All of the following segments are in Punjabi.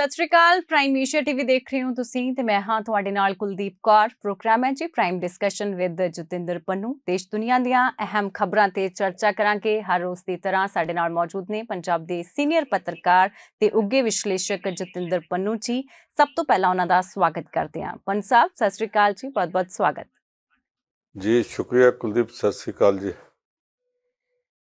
ਸਤਿ ਸ਼੍ਰੀ ਅਕਾਲ ਪ੍ਰਾਈਮ ਏਸ਼ੀਆ ਟੀਵੀ ਦੇਖ ਰਹੇ ਹੋ ਤੁਸੀਂ ਤੇ ਮੈਂ ਹਾਂ ਤੁਹਾਡੇ ਨਾਲ ਕੁਲਦੀਪ ਕੌਰ ਪ੍ਰੋਗਰਾਮ ਹੈ ਜੀ Prime Discussion with Jatinder Pannu ਦੇਸ਼ ਦੁਨੀਆ ਦੀਆਂ ਅਹਿਮ ਖਬਰਾਂ ਤੇ ਚਰਚਾ ਕਰਾਂਗੇ ਹਰ ਰੋਜ਼ ਦੀ ਤਰ੍ਹਾਂ ਸਾਡੇ ਨਾਲ ਮੌਜੂਦ ਨੇ ਪੰਜਾਬ ਦੇ ਸੀਨੀਅਰ ਪੱਤਰਕਾਰ ਤੇ ਉੱਗੇ ਵਿਸ਼ਲੇਸ਼ਕ ਜਤਿੰਦਰ ਪੰਨੂ ਜੀ ਸਭ ਤੋਂ ਪਹਿਲਾਂ ਉਹਨਾਂ ਦਾ ਸਵਾਗਤ ਕਰਦੇ ਹਾਂ ਪੰਨ ਸਾਹਿਬ ਸਤਿ ਸ਼੍ਰੀ ਅਕਾਲ ਜੀ ਬਹੁਤ ਬਹੁਤ ਸਵਾਗਤ ਜੀ ਸ਼ੁਕਰੀਆ ਕੁਲਦੀਪ ਸਤਿ ਸ਼੍ਰੀ ਅਕਾਲ ਜੀ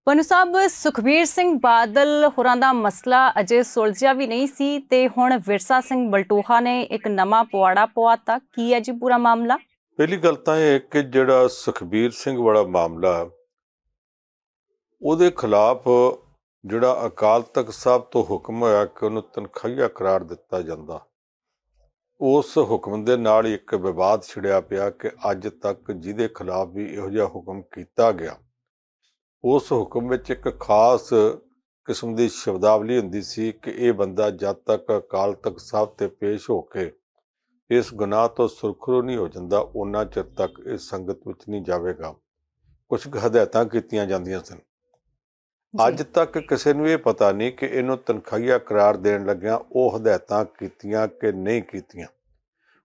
ਪਨੂ ਸਾਹਿਬ ਸੁਖਵੀਰ ਸਿੰਘ ਬਾਦਲ ਹੋਰਾਂ ਦਾ ਮਸਲਾ ਅਜੇ ਸੁਲਝਿਆ ਵੀ ਨਹੀਂ ਸੀ ਤੇ ਹੁਣ ਵਿਰਸਾ ਸਿੰਘ ਬਲਟੋਹਾ ਨੇ ਇੱਕ ਨਵਾਂ ਪਵਾੜਾ ਪਵਾਤਾ ਕੀ ਹੈ ਜੀ ਪੂਰਾ ਮਾਮਲਾ ਪਹਿਲੀ ਗੱਲ ਤਾਂ ਇਹ ਕਿ ਜਿਹੜਾ ਸੁਖਬੀਰ ਸਿੰਘ ਵਾਲਾ ਮਾਮਲਾ ਉਹਦੇ ਖਿਲਾਫ ਜਿਹੜਾ ਅਕਾਲ ਤਖਤ ਸਾਹਿਬ ਤੋਂ ਹੁਕਮ ਹੋਇਆ ਕਿ ਉਹਨੂੰ ਤਨਖਾਹਿਆ ਕਰਾਰ ਦਿੱਤਾ ਜਾਂਦਾ ਉਸ ਹੁਕਮ ਦੇ ਨਾਲ ਇੱਕ ਵਿਵਾਦ ਛਿੜਿਆ ਪਿਆ ਕਿ ਅੱਜ ਤੱਕ ਜਿਹਦੇ ਖਿਲਾਫ ਵੀ ਇਹੋ ਜਿਹਾ ਹੁਕਮ ਕੀਤਾ ਗਿਆ ਉਸ ਹੁਕਮ ਵਿੱਚ ਇੱਕ ਖਾਸ ਕਿਸਮ ਦੀ ਸ਼ਬਦਾਵਲੀ ਹੁੰਦੀ ਸੀ ਕਿ ਇਹ ਬੰਦਾ ਜਦ ਤੱਕ ਅਕਾਲ ਤਖਤ ਸਾਹਿਬ ਤੇ ਪੇਸ਼ ਹੋ ਕੇ ਇਸ ਗੁਨਾਹ ਤੋਂ ਸੁਰਖਰੂ ਨਹੀਂ ਹੋ ਜਾਂਦਾ ਉਹਨਾਂ ਚਿਰ ਤੱਕ ਇਸ ਸੰਗਤ ਵਿੱਚ ਨਹੀਂ ਜਾਵੇਗਾ ਕੁਝ ਹਦਾਇਤਾਂ ਕੀਤੀਆਂ ਜਾਂਦੀਆਂ ਸਨ ਅੱਜ ਤੱਕ ਕਿਸੇ ਨੂੰ ਇਹ ਪਤਾ ਨਹੀਂ ਕਿ ਇਹਨੂੰ ਤਨਖਾਹੀਆ ਕਰਾਰ ਦੇਣ ਲੱਗਿਆਂ ਉਹ ਹਦਾਇਤਾਂ ਕੀਤੀਆਂ ਕਿ ਨਹੀਂ ਕੀਤੀਆਂ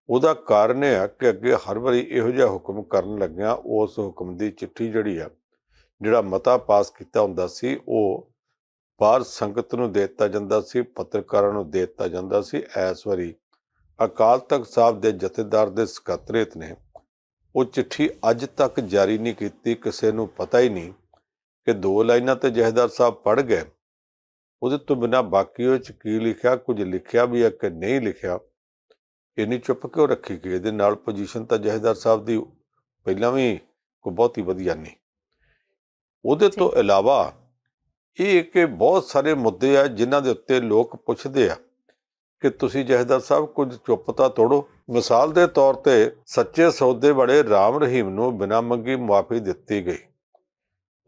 ਉਹਦਾ ਕਾਰਨ ਹੈ ਕਿ ਅੱਗੇ ਹਰ ਵਾਰੀ ਇਹੋ ਜਿਹਾ ਹੁਕਮ ਕਰਨ ਲੱਗਿਆਂ ਉਸ ਹੁਕਮ ਦੀ ਚਿੱਠੀ ਜਿਹੜੀ ਆ ਜਿਹੜਾ ਮਤਾ ਪਾਸ ਕੀਤਾ ਹੁੰਦਾ ਸੀ ਉਹ ਬਾਹਰ ਸੰਗਤ ਨੂੰ ਦੇ ਦਿੱਤਾ ਜਾਂਦਾ ਸੀ ਪੱਤਰਕਾਰਾਂ ਨੂੰ ਦੇ ਦਿੱਤਾ ਜਾਂਦਾ ਸੀ ਐਸ ਵਾਰੀ ਅਕਾਲ ਤਖਤ ਸਾਹਿਬ ਦੇ ਜਥੇਦਾਰ ਦੇ ਸਕੱਤਰੇਤ ਨੇ ਉਹ ਚਿੱਠੀ ਅੱਜ ਤੱਕ ਜਾਰੀ ਨਹੀਂ ਕੀਤੀ ਕਿਸੇ ਨੂੰ ਪਤਾ ਹੀ ਨਹੀਂ ਕਿ ਦੋ ਲਾਈਨਾਂ ਤੇ ਜਹਦਰ ਸਾਹਿਬ ਪੜ ਗਏ ਉਹਦੇ ਤੋਂ ਬਿਨਾ ਬਾਕੀ ਉਹ ਚ ਕੀ ਲਿਖਿਆ ਕੁਝ ਲਿਖਿਆ ਵੀ ਹੈ ਕਿ ਨਹੀਂ ਲਿਖਿਆ ਇੰਨੀ ਚੁੱਪ ਕਿਉਂ ਰੱਖੀ ਕਿ ਇਹਦੇ ਨਾਲ ਪੋਜੀਸ਼ਨ ਤਾਂ ਜਹਦਰ ਸਾਹਿਬ ਦੀ ਪਹਿਲਾਂ ਵੀ ਕੋਈ ਬਹੁਤੀ ਵਧੀਆ ਨਹੀਂ ਉਹਦੇ ਤੋਂ ਇਲਾਵਾ ਇਹ ਇੱਕ ਬਹੁਤ ਸਾਰੇ ਮੁੱਦੇ ਆ ਜਿਨ੍ਹਾਂ ਦੇ ਉੱਤੇ ਲੋਕ ਪੁੱਛਦੇ ਆ ਕਿ ਤੁਸੀਂ ਜਹਦਰ ਸਾਹਿਬ ਕੁਝ ਚੁੱਪ ਤਾਂ ਤੋੜੋ ਮਿਸਾਲ ਦੇ ਤੌਰ ਤੇ ਸੱਚੇ ਸੌਦੇ ਬੜੇ ਰਾਮ ਰਹੀਮ ਨੂੰ ਬਿਨਾਂ ਮੰਗੀ ਮਾਫੀ ਦਿੱਤੀ ਗਈ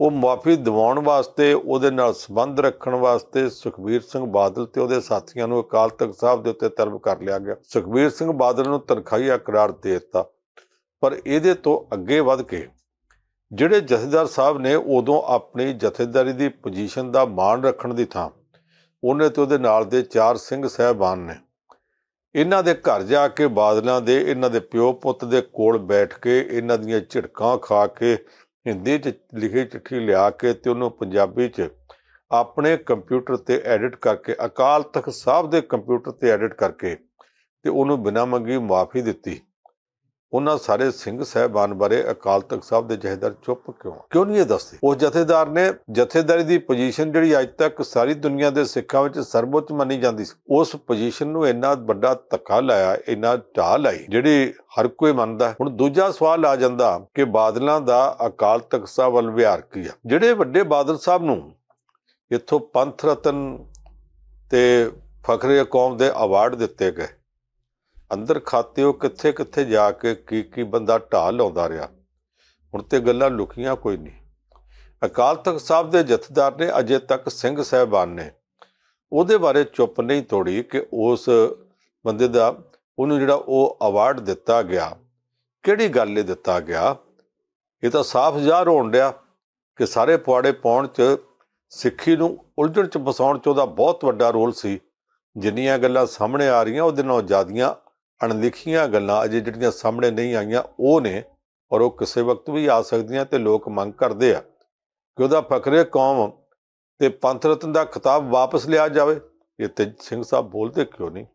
ਉਹ ਮਾਫੀ ਦਿਵਾਉਣ ਵਾਸਤੇ ਉਹਦੇ ਨਾਲ ਸੰਬੰਧ ਰੱਖਣ ਵਾਸਤੇ ਸੁਖਬੀਰ ਸਿੰਘ ਬਾਦਲ ਤੇ ਉਹਦੇ ਸਾਥੀਆਂ ਨੂੰ ਅਕਾਲ ਤਖਤ ਸਾਹਿਬ ਦੇ ਉੱਤੇ ਤਰਬ ਕਰ ਲਿਆ ਗਿਆ ਸੁਖਬੀਰ ਸਿੰਘ ਬਾਦਲ ਨੂੰ ਤਨਖਾਹੀ ਕਰਾਰ ਦੇ ਦਿੱਤਾ ਪਰ ਇਹਦੇ ਤੋਂ ਅੱਗੇ ਵੱਧ ਕੇ ਜਿਹੜੇ ਜਥੇਦਾਰ ਸਾਹਿਬ ਨੇ ਉਦੋਂ ਆਪਣੀ ਜਥੇਦਾਰੀ ਦੀ ਪੋਜੀਸ਼ਨ ਦਾ ਮਾਣ ਰੱਖਣ ਦੀ ਥਾਂ ਉਹਨੇ ਤੇ ਉਹਦੇ ਨਾਲ ਦੇ ਚਾਰ ਸਿੰਘ ਸਹਿਬਾਨ ਨੇ ਇਹਨਾਂ ਦੇ ਘਰ ਜਾ ਕੇ ਬਾਦਲਾਂ ਦੇ ਇਹਨਾਂ ਦੇ ਪਿਓ ਪੁੱਤ ਦੇ ਕੋਲ ਬੈਠ ਕੇ ਇਹਨਾਂ ਦੀਆਂ ਝਿੜਕਾਂ ਖਾ ਕੇ ਹਿੰਦੀ 'ਚ ਲਿਖੀ ਚਿੱਠੀ ਲਿਆ ਕੇ ਤੇ ਉਹਨੂੰ ਪੰਜਾਬੀ 'ਚ ਆਪਣੇ ਕੰਪਿਊਟਰ ਤੇ ਐਡਿਟ ਕਰਕੇ ਅਕਾਲ ਤਖਤ ਸਾਹਿਬ ਦੇ ਕੰਪਿਊਟਰ ਤੇ ਐਡਿਟ ਕਰਕੇ ਤੇ ਉਹਨੂੰ ਬਿਨਾਂ ਮੰਗੀ ਮਾਫੀ ਦਿੱਤੀ ਉਹਨਾਂ ਸਾਰੇ ਸਿੰਘ ਸਹਿਬਾਨ ਬਾਰੇ ਅਕਾਲ ਤਖਤ ਸਾਹਿਬ ਦੇ ਜਥੇਦਾਰ ਚੁੱਪ ਕਿਉਂ ਕਿਉਂ ਨਹੀਂ ਇਹ ਦੱਸਦੇ ਉਹ ਜਥੇਦਾਰ ਨੇ ਜਥੇਦਾਰੀ ਦੀ ਪੋਜੀਸ਼ਨ ਜਿਹੜੀ ਅੱਜ ਤੱਕ ਸਾਰੀ ਦੁਨੀਆ ਦੇ ਸਿੱਖਾਂ ਵਿੱਚ ਸਰਬੋਤਮ ਮੰਨੀ ਜਾਂਦੀ ਸੀ ਉਸ ਪੋਜੀਸ਼ਨ ਨੂੰ ਇੰਨਾ ਵੱਡਾ ਧੱਕਾ ਲਾਇਆ ਇੰਨਾ ਢਾਹ ਲਾਈ ਜਿਹੜੀ ਹਰ ਕੋਈ ਮੰਨਦਾ ਹੁਣ ਦੂਜਾ ਸਵਾਲ ਆ ਜਾਂਦਾ ਕਿ ਬਾਦਲਾਂ ਦਾ ਅਕਾਲ ਤਖਤ ਸਾਹਿਬ ਵੱਲ ਵਿਹਾਰ ਕੀ ਆ ਜਿਹੜੇ ਵੱਡੇ ਬਾਦਲ ਸਾਹਿਬ ਨੂੰ ਇੱਥੋਂ ਪੰਥ ਰਤਨ ਤੇ ਫਖਰੇ ਕੌਮ ਦੇ ਅਵਾਰਡ ਦਿੱਤੇ ਗਏ ਅੰਦਰ ਖਾਤੇ ਉਹ ਕਿੱਥੇ ਕਿੱਥੇ ਜਾ ਕੇ ਕੀ ਕੀ ਬੰਦਾ ਢਾਲ ਲਾਉਂਦਾ ਰਿਹਾ ਹੁਣ ਤੇ ਗੱਲਾਂ ਲੁਕੀਆਂ ਕੋਈ ਨਹੀਂ ਅਕਾਲ ਤਖਤ ਸਾਹਿਬ ਦੇ ਜਥੇਦਾਰ ਨੇ ਅਜੇ ਤੱਕ ਸਿੰਘ ਸਹਿਬਾਨ ਨੇ ਉਹਦੇ ਬਾਰੇ ਚੁੱਪ ਨਹੀਂ ਤੋੜੀ ਕਿ ਉਸ ਬੰਦੇ ਦਾ ਉਹਨੂੰ ਜਿਹੜਾ ਉਹ ਅਵਾਰਡ ਦਿੱਤਾ ਗਿਆ ਕਿਹੜੀ ਗੱਲ ਇਹ ਦਿੱਤਾ ਗਿਆ ਇਹ ਤਾਂ ਸਾਫ਼ ਜ਼ਾਹਰ ਹੋਣ ਡਿਆ ਕਿ ਸਾਰੇ ਪਵਾੜੇ ਪਾਉਣ 'ਚ ਸਿੱਖੀ ਨੂੰ ਉਲਝਣ 'ਚ ਫਸਾਉਣ 'ਚ ਉਹਦਾ ਬਹੁਤ ਵੱਡਾ ਰੋਲ ਸੀ ਜਿੰਨੀਆਂ ਗੱਲਾਂ ਸਾਹਮਣੇ ਆ ਰਹੀਆਂ ਉਹਦੇ ਨਾਲ ਜਿਆਦੀਆਂ ਅਣਲਿਖੀਆਂ ਗੱਲਾਂ ਅਜੇ ਜਿਹੜੀਆਂ ਸਾਹਮਣੇ ਨਹੀਂ ਆਈਆਂ ਉਹ ਨੇ ਔਰ ਉਹ ਕਿਸੇ ਵਕਤ ਵੀ ਆ ਸਕਦੀਆਂ ਤੇ ਲੋਕ ਮੰਗ ਕਰਦੇ ਆ ਕਿ ਉਹਦਾ ਫਕਰੇ ਕੌਮ ਤੇ ਪੰਥ ਰਤਨ ਦਾ ਖਿਤਾਬ ਵਾਪਸ ਲਿਆ ਜਾਵੇ ਇਹ ਤੇ ਸਿੰਘ ਸਾਹਿਬ ਬੋਲਦੇ ਕਿਉਂ ਨਹੀਂ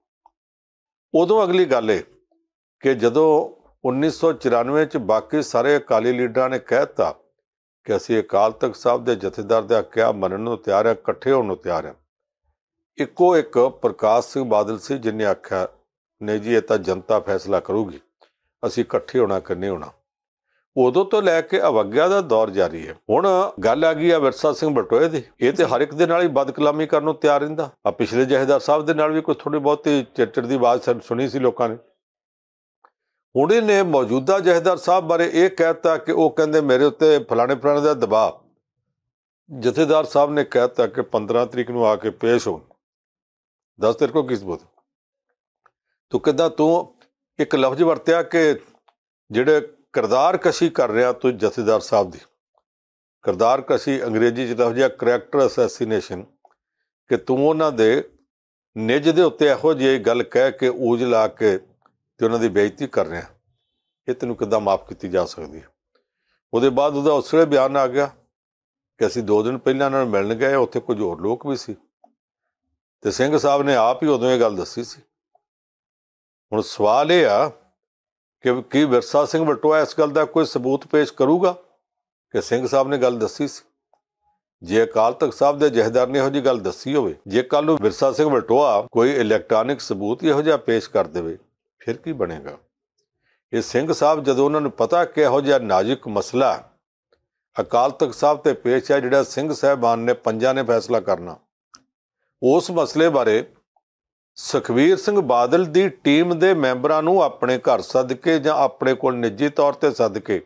ਉਦੋਂ ਅਗਲੀ ਗੱਲ ਹੈ ਕਿ ਜਦੋਂ 1994 ਚ ਬਾਕੀ ਸਾਰੇ ਅਕਾਲੀ ਲੀਡਰਾਂ ਨੇ ਕਹਿਤਾ ਕਿ ਅਸੀਂ ਅਕਾਲ ਤਖਤ ਸਾਹਿਬ ਦੇ ਜਥੇਦਾਰ ਦੇ ਆਖਿਆ ਮੰਨਣ ਨੂੰ ਤਿਆਰ ਹੈ ਇਕੱਠੇ ਹੋਣ ਨੂੰ ਤਿਆਰ ਹੈ ਇੱਕੋ ਇੱਕ ਪ੍ਰਕਾਸ਼ ਸਿੰਘ ਬਾਦਲ ਸੀ ਜਿਨੇ ਆਖਿਆ ਨਹੀਂ ਜੀ ਇਹ ਤਾਂ ਜਨਤਾ ਫੈਸਲਾ ਕਰੂਗੀ ਅਸੀਂ ਇਕੱਠੇ ਹੋਣਾ ਕਿੰਨੇ ਹੋਣਾ ਉਦੋਂ ਤੋਂ ਲੈ ਕੇ ਅਵਗਿਆ ਦਾ ਦੌਰ ਜਾਰੀ ਹੈ ਹੁਣ ਗੱਲ ਆ ਗਈ ਆ ਵਿਰਸਾ ਸਿੰਘ ਬਟੋਏ ਦੀ ਇਹ ਤੇ ਹਰ ਇੱਕ ਦੇ ਨਾਲ ਹੀ ਬਦਕਲਾਮੀ ਕਰਨ ਨੂੰ ਤਿਆਰ ਰਹਿੰਦਾ ਆ ਪਿਛਲੇ ਜਹੇਦਾਰ ਸਾਹਿਬ ਦੇ ਨਾਲ ਵੀ ਕੋਈ ਥੋੜੀ ਬਹੁਤੀ ਚਿੜਚਿੜ ਦੀ ਆਵਾਜ਼ ਸੁਣੀ ਸੀ ਲੋਕਾਂ ਨੇ ਹੁਣ ਨੇ ਮੌਜੂਦਾ ਜਹੇਦਾਰ ਸਾਹਿਬ ਬਾਰੇ ਇਹ ਕਹਿਤਾ ਕਿ ਉਹ ਕਹਿੰਦੇ ਮੇਰੇ ਉੱਤੇ ਫਲਾਣੇ ਫਲਾਣੇ ਦਾ ਦਬਾਅ ਜਥੇਦਾਰ ਸਾਹਿਬ ਨੇ ਕਹਿਤਾ ਕਿ 15 ਤਰੀਕ ਨੂੰ ਆ ਕੇ ਪੇਸ਼ ਹੋ ਦੱਸ ਤੇਰੇ ਕੋ ਕਿਸ ਬੋਤ ਤੂੰ ਕਿਦਾਂ ਤੂੰ ਇੱਕ ਲਫ਼ਜ਼ ਵਰਤਿਆ ਕਿ ਜਿਹੜੇ ਕਰਦਾਰ ਕਸ਼ੀ ਕਰ ਰਿਹਾ ਤੂੰ ਜਥੇਦਾਰ ਸਾਹਿਬ ਦੀ ਕਰਦਾਰ ਕਸ਼ੀ ਅੰਗਰੇਜ਼ੀ ਚ ਲਫ਼ਜ਼ ਹੈ ਕੈਰੈਕਟਰ ਅਸੈਸੀਨੇਸ਼ਨ ਕਿ ਤੂੰ ਉਹਨਾਂ ਦੇ ਨਿੱਜ ਦੇ ਉੱਤੇ ਇਹੋ ਜਿਹੀ ਗੱਲ ਕਹਿ ਕੇ ਊਜ ਲਾ ਕੇ ਤੇ ਉਹਨਾਂ ਦੀ ਬੇਇੱਜ਼ਤੀ ਕਰ ਰਿਹਾ ਇਹ ਤੈਨੂੰ ਕਿਦਾਂ ਮਾਫ ਕੀਤੀ ਜਾ ਸਕਦੀ ਹੈ ਉਹਦੇ ਬਾਅਦ ਉਹਦਾ ਉਸਲੇ ਬਿਆਨ ਆ ਗਿਆ ਕਿ ਅਸੀਂ 2 ਦਿਨ ਪਹਿਲਾਂ ਉਹਨਾਂ ਨੂੰ ਮਿਲਣ ਗਏ ਉੱਥੇ ਕੁਝ ਹੋਰ ਲੋਕ ਵੀ ਸੀ ਤੇ ਸਿੰਘ ਸਾਹਿਬ ਨੇ ਆਪ ਹੀ ਉਦੋਂ ਇਹ ਗੱਲ ਦੱਸੀ ਸੀ ਹੁਣ ਸਵਾਲ ਇਹ ਆ ਕਿ ਕੀ ਵਿਰਸਾ ਸਿੰਘ ਬਟੋਆ ਇਸ ਗੱਲ ਦਾ ਕੋਈ ਸਬੂਤ ਪੇਸ਼ ਕਰੂਗਾ ਕਿ ਸਿੰਘ ਸਾਹਿਬ ਨੇ ਗੱਲ ਦੱਸੀ ਸੀ ਜੇ ਅਕਾਲ ਤਖਤ ਸਾਹਿਬ ਦੇ ਜਹਦਾਰ ਨੇ ਇਹੋ ਜੀ ਗੱਲ ਦੱਸੀ ਹੋਵੇ ਜੇ ਕੱਲ ਨੂੰ ਵਿਰਸਾ ਸਿੰਘ ਬਟੋਆ ਕੋਈ ਇਲੈਕਟ੍ਰੋਨਿਕ ਸਬੂਤ ਇਹੋ ਜਿਹਾ ਪੇਸ਼ ਕਰ ਦੇਵੇ ਫਿਰ ਕੀ ਬਣੇਗਾ ਇਹ ਸਿੰਘ ਸਾਹਿਬ ਜਦੋਂ ਉਹਨਾਂ ਨੂੰ ਪਤਾ ਕਿ ਇਹੋ ਜਿਹਾ ਨਾਜ਼ੁਕ ਮਸਲਾ ਅਕਾਲ ਤਖਤ ਸਾਹਿਬ ਤੇ ਪੇਸ਼ ਹੈ ਜਿਹੜਾ ਸਿੰਘ ਸਹਿਬਾਨ ਨੇ ਪੰਜਾਂ ਨੇ ਫੈਸਲਾ ਕਰਨਾ ਉਸ ਮਸਲੇ ਬਾਰੇ ਸੁਖਵੀਰ ਸਿੰਘ ਬਾਦਲ ਦੀ ਟੀਮ ਦੇ ਮੈਂਬਰਾਂ ਨੂੰ ਆਪਣੇ ਘਰ ਸੱਦ ਕੇ ਜਾਂ ਆਪਣੇ ਕੋਲ ਨਿੱਜੀ ਤੌਰ ਤੇ ਸੱਦ ਕੇ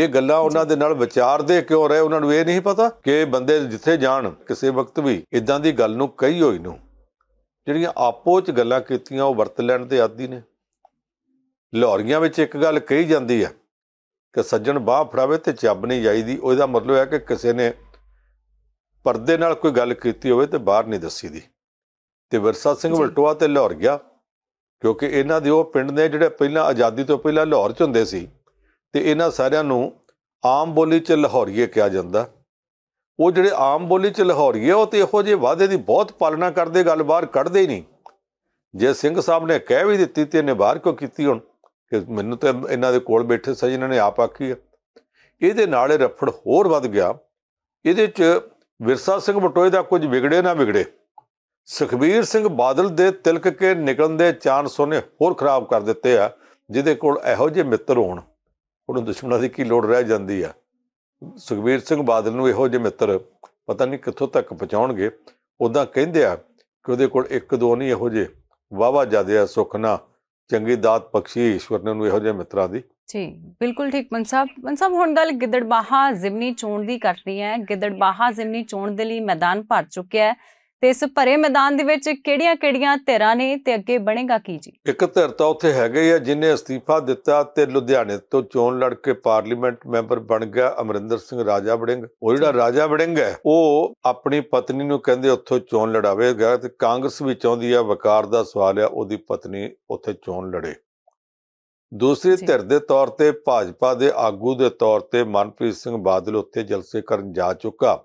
ਇਹ ਗੱਲਾਂ ਉਹਨਾਂ ਦੇ ਨਾਲ ਵਿਚਾਰਦੇ ਕਿਉਂ ਰਹੇ ਉਹਨਾਂ ਨੂੰ ਇਹ ਨਹੀਂ ਪਤਾ ਕਿ ਬੰਦੇ ਜਿੱਥੇ ਜਾਣ ਕਿਸੇ ਵਕਤ ਵੀ ਇਦਾਂ ਦੀ ਗੱਲ ਨੂੰ ਕਹੀ ਹੋਈ ਨੂੰ ਜਿਹੜੀਆਂ ਆਪੋ ਚ ਗੱਲਾਂ ਕੀਤੀਆਂ ਉਹ ਵਰਤ ਲੈਣ ਦੇ ਆਦੀ ਨੇ ਲਾਹੌਰੀਆਂ ਵਿੱਚ ਇੱਕ ਗੱਲ ਕਹੀ ਜਾਂਦੀ ਹੈ ਕਿ ਸੱਜਣ ਬਾਹ ਫੜਾਵੇ ਤੇ ਚੱਬ ਨਹੀਂ ਜਾਈਦੀ ਉਹਦਾ ਮਤਲਬ ਹੈ ਕਿ ਕਿਸੇ ਨੇ ਪਰਦੇ ਨਾਲ ਕੋਈ ਗੱਲ ਕੀਤੀ ਹੋਵੇ ਤੇ ਬਾਹਰ ਨਹੀਂ ਦੱਸੀਦੀ ਤੇ ਵਿਰਸਾ ਸਿੰਘ ਵਲਟੋਆ ਤੇ ਲਾਹੌਰ ਗਿਆ ਕਿਉਂਕਿ ਇਹਨਾਂ ਦੇ ਉਹ ਪਿੰਡ ਨੇ ਜਿਹੜੇ ਪਹਿਲਾਂ ਆਜ਼ਾਦੀ ਤੋਂ ਪਹਿਲਾਂ ਲਾਹੌਰ 'ਚ ਹੁੰਦੇ ਸੀ ਤੇ ਇਹਨਾਂ ਸਾਰਿਆਂ ਨੂੰ ਆਮ ਬੋਲੀ 'ਚ ਲਾਹੌਰੀਏ ਕਿਹਾ ਜਾਂਦਾ ਉਹ ਜਿਹੜੇ ਆਮ ਬੋਲੀ 'ਚ ਲਾਹੌਰੀਏ ਉਹ ਤੇ ਇਹੋ ਜਿਹੇ ਵਾਅਦੇ ਦੀ ਬਹੁਤ ਪਾਲਣਾ ਕਰਦੇ ਗੱਲ ਬਾਹਰ ਕੱਢਦੇ ਹੀ ਨਹੀਂ ਜੇ ਸਿੰਘ ਸਾਹਿਬ ਨੇ ਕਹਿ ਵੀ ਦਿੱਤੀ ਤੇ ਇਹਨੇ ਬਾਹਰ ਕਿਉਂ ਕੀਤੀ ਹੁਣ ਕਿ ਮੈਨੂੰ ਤਾਂ ਇਹਨਾਂ ਦੇ ਕੋਲ ਬੈਠੇ ਸਜ ਇਹਨਾਂ ਨੇ ਆਪ ਆਖੀ ਇਹਦੇ ਨਾਲ ਇਹ ਰਫੜ ਹੋਰ ਵੱਧ ਗਿਆ ਇਹਦੇ 'ਚ ਵਿਰਸਾ ਸਿੰਘ ਬਟੋਏ ਦਾ ਕੁਝ ਵਿਗੜੇ ਨਾ ਵਿਗੜੇ ਸੁਖਬੀਰ ਸਿੰਘ ਬਾਦਲ ਦੇ ਤਿਲਕ ਕੇ ਨਿਕਲਣ ਦੇ ਚਾਂਸ ਉਹਨੇ ਹੋਰ ਖਰਾਬ ਕਰ ਦਿੱਤੇ ਆ ਜਿਹਦੇ ਕੋਲ ਇਹੋ ਜਿਹੇ ਮਿੱਤਰ ਹੋਣ ਉਹਨੂੰ ਦੁਸ਼ਮਣਾਂ ਦੀ ਕੀ ਲੋੜ ਰਹਿ ਜਾਂਦੀ ਆ ਸੁਖਬੀਰ ਸਿੰਘ ਬਾਦਲ ਨੂੰ ਇਹੋ ਜਿਹੇ ਮਿੱਤਰ ਪਤਾ ਨਹੀਂ ਕਿੱਥੋਂ ਤੱਕ ਪਹੁੰਚਾਉਣਗੇ ਉਦਾਂ ਕਹਿੰਦੇ ਆ ਕਿ ਉਹਦੇ ਕੋਲ ਇੱਕ ਦੋ ਨਹੀਂ ਇਹੋ ਜਿਹੇ ਵਾਵਾ ਜਾਦੇ ਆ ਸੁਖਨਾ ਚੰਗੀ ਦਾਤ ਪਕਸ਼ੀ ਈਸ਼ਵਰ ਨੇ ਉਹਨੂੰ ਇਹੋ ਜਿਹੇ ਮਿੱਤਰਾਂ ਦੀ ਜੀ ਬਿਲਕੁਲ ਠੀਕ ਮਨਸਾਬ ਮਨਸਾਬ ਹੁਣ ਗੱਲ ਗਿੱਦੜਬਾਹਾ ਜ਼ਿਮਨੀ ਚੋਣ ਦੀ ਕਰ ਰਹੀ ਹੈ ਗਿੱਦੜਬਾਹਾ ਜ਼ਿਮਨੀ ਚੋਣ ਦੇ ਲਈ ਮੈਦਾਨ ਭਰ ਚੁੱਕਿਆ ਹੈ ਤੇ ਇਸ ਭਰੇ ਮੈਦਾਨ ਦੇ ਵਿੱਚ ਕਿਹੜੀਆਂ-ਕਿਹੜੀਆਂ ਧਿਰਾਂ ਨੇ ਤੇ ਅੱਗੇ ਬਣੇਗਾ ਕੀ ਜੀ ਇੱਕ ਧਿਰ ਤਾਂ ਉੱਥੇ ਹੈਗਾ ਹੀ ਆ ਜਿਨੇ ਅਸਤੀਫਾ ਦਿੱਤਾ ਤੇ ਲੁਧਿਆਣੇ ਤੋਂ ਚੋਣ ਲੜ ਕੇ ਪਾਰਲੀਮੈਂਟ ਮੈਂਬਰ ਬਣ ਗਿਆ ਅਮਰਿੰਦਰ ਸਿੰਘ ਰਾਜਾ ਵੜਿੰਗ ਉਹ ਜਿਹੜਾ ਰਾਜਾ ਵੜਿੰਗ ਹੈ ਉਹ ਆਪਣੀ ਪਤਨੀ ਨੂੰ ਕਹਿੰਦੇ ਉੱਥੋਂ ਚੋਣ ਲੜਾਵੇਗਾ ਤੇ ਕਾਂਗਰਸ ਵੀ ਚਾਹੁੰਦੀ ਆ ਵਕਾਰ ਦਾ ਸਵਾਲ ਆ ਉਹਦੀ ਪਤਨੀ ਉੱਥੇ ਚੋਣ ਲੜੇ ਦੂਸਰੀ ਧਿਰ ਦੇ ਤੌਰ ਤੇ ਭਾਜਪਾ ਦੇ ਆਗੂ ਦੇ ਤੌਰ ਤੇ ਮਨਪ੍ਰੀਤ ਸਿੰਘ ਬਾਦਲ ਉੱਥੇ ਜਲਸੇ ਕਰਨ ਜਾ ਚੁੱਕਾ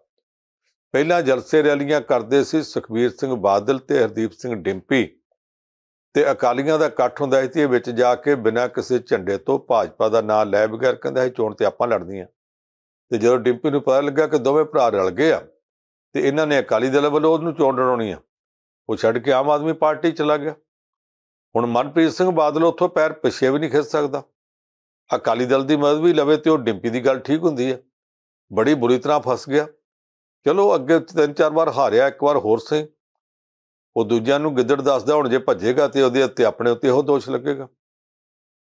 ਪਹਿਲਾਂ ਜਲਸੇ ਰੈਲੀਆਂ ਕਰਦੇ ਸੀ ਸੁਖਬੀਰ ਸਿੰਘ ਬਾਦਲ ਤੇ ਹਰਦੀਪ ਸਿੰਘ ਡਿੰਪੀ ਤੇ ਅਕਾਲੀਆਂ ਦਾ ਇਕੱਠ ਹੁੰਦਾ ਸੀ ਤੇ ਵਿੱਚ ਜਾ ਕੇ ਬਿਨਾਂ ਕਿਸੇ ਝੰਡੇ ਤੋਂ ਭਾਜਪਾ ਦਾ ਨਾਂ ਲੈ ਬਗੈਰ ਕਹਿੰਦਾ ਸੀ ਚੋਣ ਤੇ ਆਪਾਂ ਲੜਦੀਆਂ ਤੇ ਜਦੋਂ ਡਿੰਪੀ ਨੂੰ ਪਤਾ ਲੱਗਾ ਕਿ ਦੋਵੇਂ ਭਰਾ ਰਲ ਗਏ ਆ ਤੇ ਇਹਨਾਂ ਨੇ ਅਕਾਲੀ ਦਲ ਵੱਲੋਂ ਉਹਨੂੰ ਚੋਣ ਲੜਾਉਣੀ ਆ ਉਹ ਛੱਡ ਕੇ ਆਮ ਆਦਮੀ ਪਾਰਟੀ ਚਲਾ ਗਿਆ ਹੁਣ ਮਨਪ੍ਰੀਤ ਸਿੰਘ ਬਾਦਲ ਉੱਥੋਂ ਪੈਰ ਪਿੱਛੇ ਵੀ ਨਹੀਂ ਖਿੱਚ ਸਕਦਾ ਅਕਾਲੀ ਦਲ ਦੀ ਮਦਦ ਵੀ ਲਵੇ ਤੇ ਉਹ ਡਿੰਪੀ ਦੀ ਗੱਲ ਠੀਕ ਹੁੰਦੀ ਆ ਬੜੀ ਬੁਰੀ ਤਰ੍ਹਾਂ ਫਸ ਗਿਆ ਚਲੋ ਅੱਗੇ ਤਿੰਨ ਚਾਰ ਵਾਰ ਹਾਰਿਆ ਇੱਕ ਵਾਰ ਹੋਰ ਸਹੀ ਉਹ ਦੂਜਿਆਂ ਨੂੰ ਗਿੱਦੜ ਦੱਸਦਾ ਹੁਣ ਜੇ ਭੱਜੇਗਾ ਤੇ ਉਹਦੇ ਉੱਤੇ ਆਪਣੇ ਉੱਤੇ ਉਹ ਦੋਸ਼ ਲੱਗੇਗਾ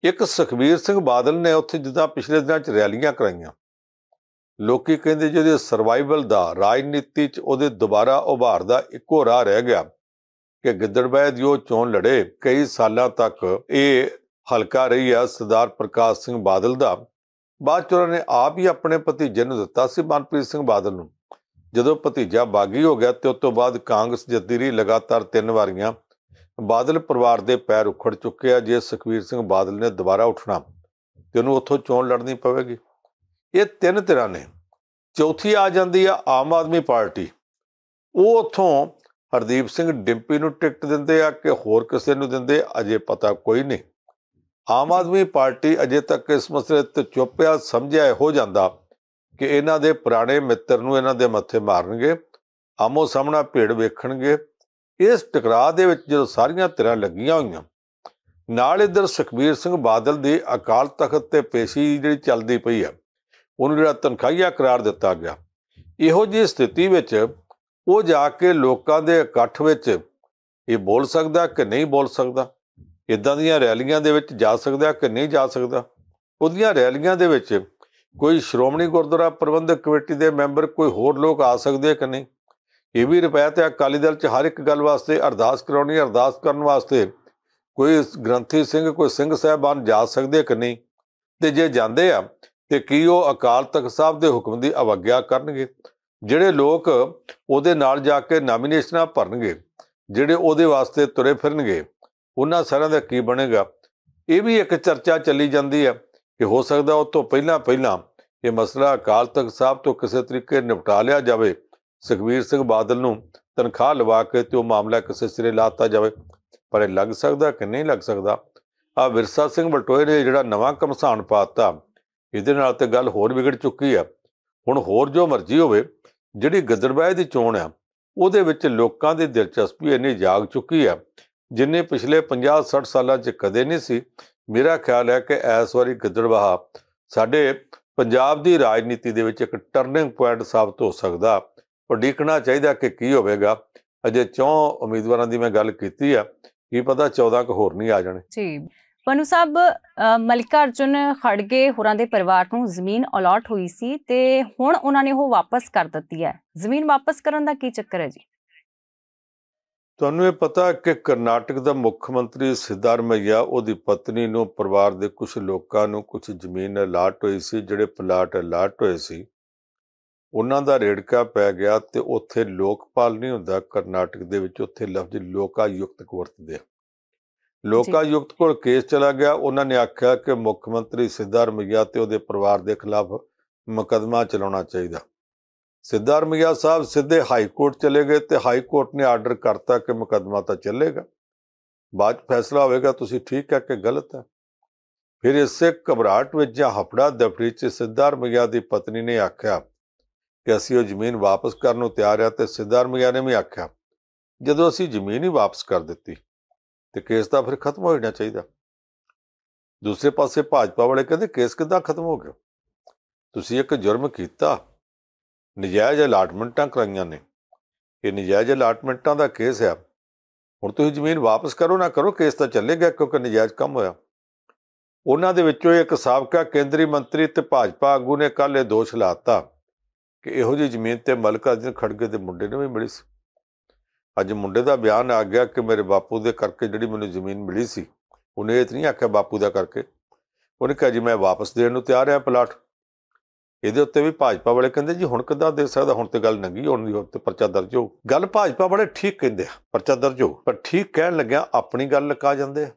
ਇੱਕ ਸੁਖਵੀਰ ਸਿੰਘ ਬਾਦਲ ਨੇ ਉੱਥੇ ਜਿੱਦਾਂ ਪਿਛਲੇ ਦਿਨਾਂ 'ਚ ਰੈਲੀਆਂ ਕਰਾਈਆਂ ਲੋਕੀ ਕਹਿੰਦੇ ਜਿਹਦੇ ਸਰਵਾਈਵਲ ਦਾ ਰਾਜਨੀਤੀ 'ਚ ਉਹਦੇ ਦੁਬਾਰਾ ਉਭਾਰ ਦਾ ਇੱਕੋ ਰਾਹ ਰਹਿ ਗਿਆ ਕਿ ਗਿੱਦੜਬਾਹ ਦੀ ਉਹ ਚੋਣ ਲੜੇ ਕਈ ਸਾਲਾਂ ਤੱਕ ਇਹ ਹਲਕਾ ਰਹੀ ਆ ਸਰਦਾਰ ਪ੍ਰਕਾਸ਼ ਸਿੰਘ ਬਾਦਲ ਦਾ ਬਾਅਦ ਚ ਉਹਨੇ ਨੇ ਆਪ ਹੀ ਆਪਣੇ ਭਤੀਜੇ ਨੂੰ ਦਿੱਤਾ ਸੀ ਮਨਪ੍ਰੀਤ ਸਿੰਘ ਬਾਦਲ ਨੂੰ ਜਦੋਂ ਭਤੀਜਾ ਬਾਗੀ ਹੋ ਗਿਆ ਤੇ ਉਸ ਤੋਂ ਬਾਅਦ ਕਾਂਗਰਸ ਜੱਦੀ ਰਹੀ ਲਗਾਤਾਰ ਤਿੰਨ ਵਾਰੀਆਂ ਬਾਦਲ ਪਰਿਵਾਰ ਦੇ ਪੈਰ ਉਖੜ ਚੁੱਕੇ ਆ ਜੇ ਸੁਖਵੀਰ ਸਿੰਘ ਬਾਦਲ ਨੇ ਦੁਬਾਰਾ ਉੱਠਣਾ ਤੇ ਉਹਨੂੰ ਉੱਥੋਂ ਚੋਣ ਲੜਨੀ ਪਵੇਗੀ ਇਹ ਤਿੰਨ ਤਰ੍ਹਾਂ ਨੇ ਚੌਥੀ ਆ ਜਾਂਦੀ ਆ ਆਮ ਆਦਮੀ ਪਾਰਟੀ ਉਹ ਉੱਥੋਂ ਹਰਦੀਪ ਸਿੰਘ ਡਿੰਪੀ ਨੂੰ ਟਿਕਟ ਦਿੰਦੇ ਆ ਕਿ ਹੋਰ ਕਿਸੇ ਨੂੰ ਦਿੰਦੇ ਅਜੇ ਪਤਾ ਕੋਈ ਨਹੀਂ ਆਮ ਆਦਮੀ ਪਾਰਟੀ ਅਜੇ ਤੱਕ ਇਸ ਮਸਲੇ ਤੇ ਚੁੱਪਿਆ ਸਮਝਿਆ ਹੋ ਜਾਂਦਾ ਕਿ ਇਹਨਾਂ ਦੇ ਪੁਰਾਣੇ ਮਿੱਤਰ ਨੂੰ ਇਹਨਾਂ ਦੇ ਮੱਥੇ ਮਾਰਨਗੇ ਆਮੋ ਸਾਹਮਣਾ ਭੇੜ ਵੇਖਣਗੇ ਇਸ ਟਕਰਾਅ ਦੇ ਵਿੱਚ ਜਦੋਂ ਸਾਰੀਆਂ ਤਰ੍ਹਾਂ ਲੱਗੀਆਂ ਹੋਈਆਂ ਨਾਲ ਇਧਰ ਸੁਖਬੀਰ ਸਿੰਘ ਬਾਦਲ ਦੀ ਅਕਾਲ ਤਖਤ ਤੇ ਪੇਸ਼ੀ ਜਿਹੜੀ ਚੱਲਦੀ ਪਈ ਆ ਉਹਨੂੰ ਜਿਹੜਾ ਤਨਖਾਹਿਆ ਕਰਾਰ ਦਿੱਤਾ ਗਿਆ ਇਹੋ ਜੀ ਸਥਿਤੀ ਵਿੱਚ ਉਹ ਜਾ ਕੇ ਲੋਕਾਂ ਦੇ ਇਕੱਠ ਵਿੱਚ ਇਹ ਬੋਲ ਸਕਦਾ ਕਿ ਨਹੀਂ ਬੋਲ ਸਕਦਾ ਇਦਾਂ ਦੀਆਂ ਰੈਲੀਆਂ ਦੇ ਵਿੱਚ ਜਾ ਸਕਦਾ ਕਿ ਨਹੀਂ ਜਾ ਸਕਦਾ ਉਹਦੀਆਂ ਰੈਲੀਆਂ ਦੇ ਵਿੱਚ ਕੋਈ ਸ਼੍ਰੋਮਣੀ ਗੁਰਦੁਆਰਾ ਪ੍ਰਬੰਧਕ ਕਮੇਟੀ ਦੇ ਮੈਂਬਰ ਕੋਈ ਹੋਰ ਲੋਕ ਆ ਸਕਦੇ ਕਿ ਨਹੀਂ ਇਹ ਵੀ ਰਵਾਇਤ ਹੈ ਅਕਾਲੀ ਦਲ 'ਚ ਹਰ ਇੱਕ ਗੱਲ ਵਾਸਤੇ ਅਰਦਾਸ ਕਰਾਉਣੀ ਅਰਦਾਸ ਕਰਨ ਵਾਸਤੇ ਕੋਈ ਗ੍ਰੰਥੀ ਸਿੰਘ ਕੋਈ ਸਿੰਘ ਸਾਹਿਬਾਨ ਜਾ ਸਕਦੇ ਕਿ ਨਹੀਂ ਤੇ ਜੇ ਜਾਂਦੇ ਆ ਤੇ ਕੀ ਉਹ ਅਕਾਲ ਤਖਤ ਸਾਹਿਬ ਦੇ ਹੁਕਮ ਦੀ ਅਵਗਿਆ ਕਰਨਗੇ ਜਿਹੜੇ ਲੋਕ ਉਹਦੇ ਨਾਲ ਜਾ ਕੇ ਨਾਮੀਨੇਸ਼ਨਾਂ ਭਰਨਗੇ ਜਿਹੜੇ ਉਹਦੇ ਵਾਸਤੇ ਤੁਰੇ ਫਿਰਨਗੇ ਉਹਨਾਂ ਸਾਰਿਆਂ ਦਾ ਕੀ ਬਣੇਗਾ ਇਹ ਵੀ ਇੱਕ ਚਰਚਾ ਚੱਲੀ ਜਾਂਦੀ ਹੈ ਕਿ ਹੋ ਸਕਦਾ ਉਹ ਤੋਂ ਪਹਿਲਾਂ ਪਹਿਲਾਂ ਇਹ ਮਸਲਾ ਅਕਾਲ ਤਖਤ ਸਾਹਿਬ ਤੋਂ ਕਿਸੇ ਤਰੀਕੇ ਨਿਪਟਾ ਲਿਆ ਜਾਵੇ ਸੁਖਵੀਰ ਸਿੰਘ ਬਾਦਲ ਨੂੰ ਤਨਖਾਹ ਲਵਾ ਕੇ ਤੇ ਉਹ ਮਾਮਲਾ ਕਿਸੇ ਸਿਰੇ ਲਾਤਾ ਜਾਵੇ ਪਰ ਇਹ ਲੱਗ ਸਕਦਾ ਕਿ ਨਹੀਂ ਲੱਗ ਸਕਦਾ ਆ ਵਿਰਸਾ ਸਿੰਘ ਬਟੋਏ ਨੇ ਜਿਹੜਾ ਨਵਾਂ ਕਮਸਾਨ ਪਾਤਾ ਇਹਦੇ ਨਾਲ ਤੇ ਗੱਲ ਹੋਰ ਵਿਗੜ ਚੁੱਕੀ ਆ ਹੁਣ ਹੋਰ ਜੋ ਮਰਜ਼ੀ ਹੋਵੇ ਜਿਹੜੀ ਗੱਦੜਬਾਏ ਦੀ ਚੋਣ ਆ ਉਹਦੇ ਵਿੱਚ ਲੋਕਾਂ ਦੀ ਦਿਲਚਸਪੀ ਇੰਨੀ ਜਾਗ ਚੁੱਕੀ ਆ ਜਿੰਨੇ ਪਿਛਲੇ 50 60 ਸਾਲਾਂ 'ਚ ਕਦੇ ਨਹੀਂ ਸੀ ਮੇਰਾ ਖਿਆਲ ਹੈ ਕਿ ਇਸ ਵਾਰੀ ਗਿੱਦੜਵਾਹਾ ਸਾਡੇ ਪੰਜਾਬ ਦੀ ਰਾਜਨੀਤੀ ਦੇ ਵਿੱਚ ਇੱਕ ਟਰਨਿੰਗ ਪੁਆਇੰਟ ਸਾਬਤ ਹੋ ਸਕਦਾ ਪਰ ਦੇਖਣਾ ਚਾਹੀਦਾ ਕਿ ਕੀ ਹੋਵੇਗਾ ਅਜੇ ਚੌ ਉਮੀਦਵਾਰਾਂ ਦੀ ਮੈਂ ਗੱਲ ਕੀਤੀ ਆ ਕੀ ਪਤਾ 14 ਕ ਹੋਰ ਨਹੀਂ ਆ ਜਾਣੇ ਜੀ ਪਨੂ ਸਾਹਿਬ ਮਲਿਕਾ ਅਰਜੁਨ ਖੜਗੇ ਹੋਰਾਂ ਦੇ ਪਰਿਵਾਰ ਨੂੰ ਜ਼ਮੀਨ ਅਲਾਟ ਹੋਈ ਸੀ ਤੇ ਹੁਣ ਉਹਨਾਂ ਨੇ ਉਹ ਵਾਪਸ ਕਰ ਦਿੱਤੀ ਹੈ ਜ਼ਮੀਨ ਵਾਪਸ ਕਰਨ ਦਾ ਕੀ ਚੱਕਰ ਹੈ ਜੀ ਤੁਹਾਨੂੰ ਇਹ ਪਤਾ ਕਿ ਕਰਨਾਟਕ ਦਾ ਮੁੱਖ ਮੰਤਰੀ ਸਿੱਧਾਰਮਈਆ ਉਹਦੀ ਪਤਨੀ ਨੂੰ ਪਰਿਵਾਰ ਦੇ ਕੁਝ ਲੋਕਾਂ ਨੂੰ ਕੁਝ ਜ਼ਮੀਨ ਅਲਾਟ ਹੋਈ ਸੀ ਜਿਹੜੇ ਪਲਾਟ ਅਲਾਟ ਹੋਏ ਸੀ ਉਹਨਾਂ ਦਾ ਰੇੜਕਾ ਪੈ ਗਿਆ ਤੇ ਉੱਥੇ ਲੋਕਪਾਲ ਨਹੀਂ ਹੁੰਦਾ ਕਰਨਾਟਕ ਦੇ ਵਿੱਚ ਉੱਥੇ ਲਫ਼ਜ਼ ਲੋਕਾਯੁਕਤ ਵਰਤਦੇ ਆ ਯੁਕਤ ਕੋਲ ਕੇਸ ਚਲਾ ਗਿਆ ਉਹਨਾਂ ਨੇ ਆਖਿਆ ਕਿ ਮੁੱਖ ਮੰਤਰੀ ਸਿੱਧਾਰਮਈਆ ਤੇ ਉਹਦੇ ਪਰਿਵਾਰ ਦੇ ਖਿਲਾਫ ਮੁਕਦਮਾ ਚਲਾਉਣਾ ਚਾਹੀਦਾ सिद्धार्थ मियाँ ਸਾਹਿਬ ਸਿੱਧੇ ਹਾਈ ਕੋਰਟ ਚਲੇ ਗਏ ਤੇ ਹਾਈ ਕੋਰਟ ਨੇ ਆਰਡਰ ਕਰਤਾ ਕਿ ਮੁਕਦਮਾ ਤਾਂ ਚੱਲੇਗਾ ਬਾਅਦ ਫੈਸਲਾ ਹੋਵੇਗਾ ਤੁਸੀਂ ਠੀਕ ਹੈ ਕਿ ਗਲਤ ਹੈ ਫਿਰ ਇਸੇ ਘਬਰਾਟ ਵਿੱਚ ਜਾਂ ਹਫੜਾ ਦਫੜੀ 'ਚ ਸਿੱਧਾਰਥ ਮਿਆ ਦੀ ਪਤਨੀ ਨੇ ਆਖਿਆ ਕਿ ਅਸੀਂ ਉਹ ਜ਼ਮੀਨ ਵਾਪਸ ਕਰਨ ਨੂੰ ਤਿਆਰ ਆ ਤੇ ਸਿੱਧਾਰਥ ਮਿਆ ਨੇ ਵੀ ਆਖਿਆ ਜਦੋਂ ਅਸੀਂ ਜ਼ਮੀਨ ਹੀ ਵਾਪਸ ਕਰ ਦਿੱਤੀ ਤੇ ਕੇਸ ਤਾਂ ਫਿਰ ਖਤਮ ਹੋ ਜਾਣਾ ਚਾਹੀਦਾ ਦੂਸਰੇ ਪਾਸੇ ਭਾਜਪਾ ਵਾਲੇ ਕਹਿੰਦੇ ਕੇਸ ਕਿਦਾਂ ਖਤਮ ਹੋ ਗਿਆ ਤੁਸੀਂ ਇੱਕ ਜੁਰਮ ਕੀਤਾ ਨਜਾਇਜ਼ ਅਲਾਟਮੈਂਟਾਂ ਕਰਾਈਆਂ ਨੇ ਇਹ ਨਜਾਇਜ਼ ਅਲਾਟਮੈਂਟਾਂ ਦਾ ਕੇਸ ਆ ਹੁਣ ਤੁਸੀਂ ਜ਼ਮੀਨ ਵਾਪਸ ਕਰੋ ਨਾ ਕਰੋ ਕੇਸ ਤਾਂ ਚੱਲੇਗਾ ਕਿਉਂਕਿ ਨਜਾਇਜ਼ ਕੰਮ ਹੋਇਆ ਉਹਨਾਂ ਦੇ ਵਿੱਚੋਂ ਇੱਕ ਸਾਬਕਾ ਕੇਂਦਰੀ ਮੰਤਰੀ ਤੇ ਭਾਜਪਾ ਆਗੂ ਨੇ ਕੱਲ ਇਹ ਦੋਸ਼ ਲਾਤਾ ਕਿ ਇਹੋ ਜਿਹੀ ਜ਼ਮੀਨ ਤੇ ਮਲਕਾ ਅਰਜਨ ਖੜਗੇ ਦੇ ਮੁੰਡੇ ਨੇ ਵੀ ਮਿਲੀ ਸੀ ਅੱਜ ਮੁੰਡੇ ਦਾ ਬਿਆਨ ਆ ਗਿਆ ਕਿ ਮੇਰੇ ਬਾਪੂ ਦੇ ਕਰਕੇ ਜਿਹੜੀ ਮੈਨੂੰ ਜ਼ਮੀਨ ਮਿਲੀ ਸੀ ਉਹਨੇ ਇਤਨੀ ਆਖਿਆ ਬਾਪੂ ਦਾ ਕਰਕੇ ਉਹਨੇ ਕਿਹਾ ਜੀ ਮੈਂ ਵਾਪਸ ਦੇਣ ਨੂੰ ਤਿਆਰ ਹਾਂ ਪਲਾਟ ਇਹਦੇ ਉੱਤੇ ਵੀ ਭਾਜਪਾ ਵਾਲੇ ਕਹਿੰਦੇ ਜੀ ਹੁਣ ਕਿੱਦਾਂ ਦੇ ਸਕਦਾ ਹੁਣ ਤੇ ਗੱਲ ਨੰਗੀ ਹੋਣ ਦੀ ਉੱਤੇ ਪਰਚਾ ਦਰਜ ਹੋ ਗੱਲ ਭਾਜਪਾ ਵਾਲੇ ਠੀਕ ਕਹਿੰਦੇ ਆ ਪਰਚਾ ਦਰਜ ਹੋ ਪਰ ਠੀਕ ਕਹਿਣ ਲੱਗਿਆ ਆਪਣੀ ਗੱਲ ਲਕਾ ਜਾਂਦੇ ਆ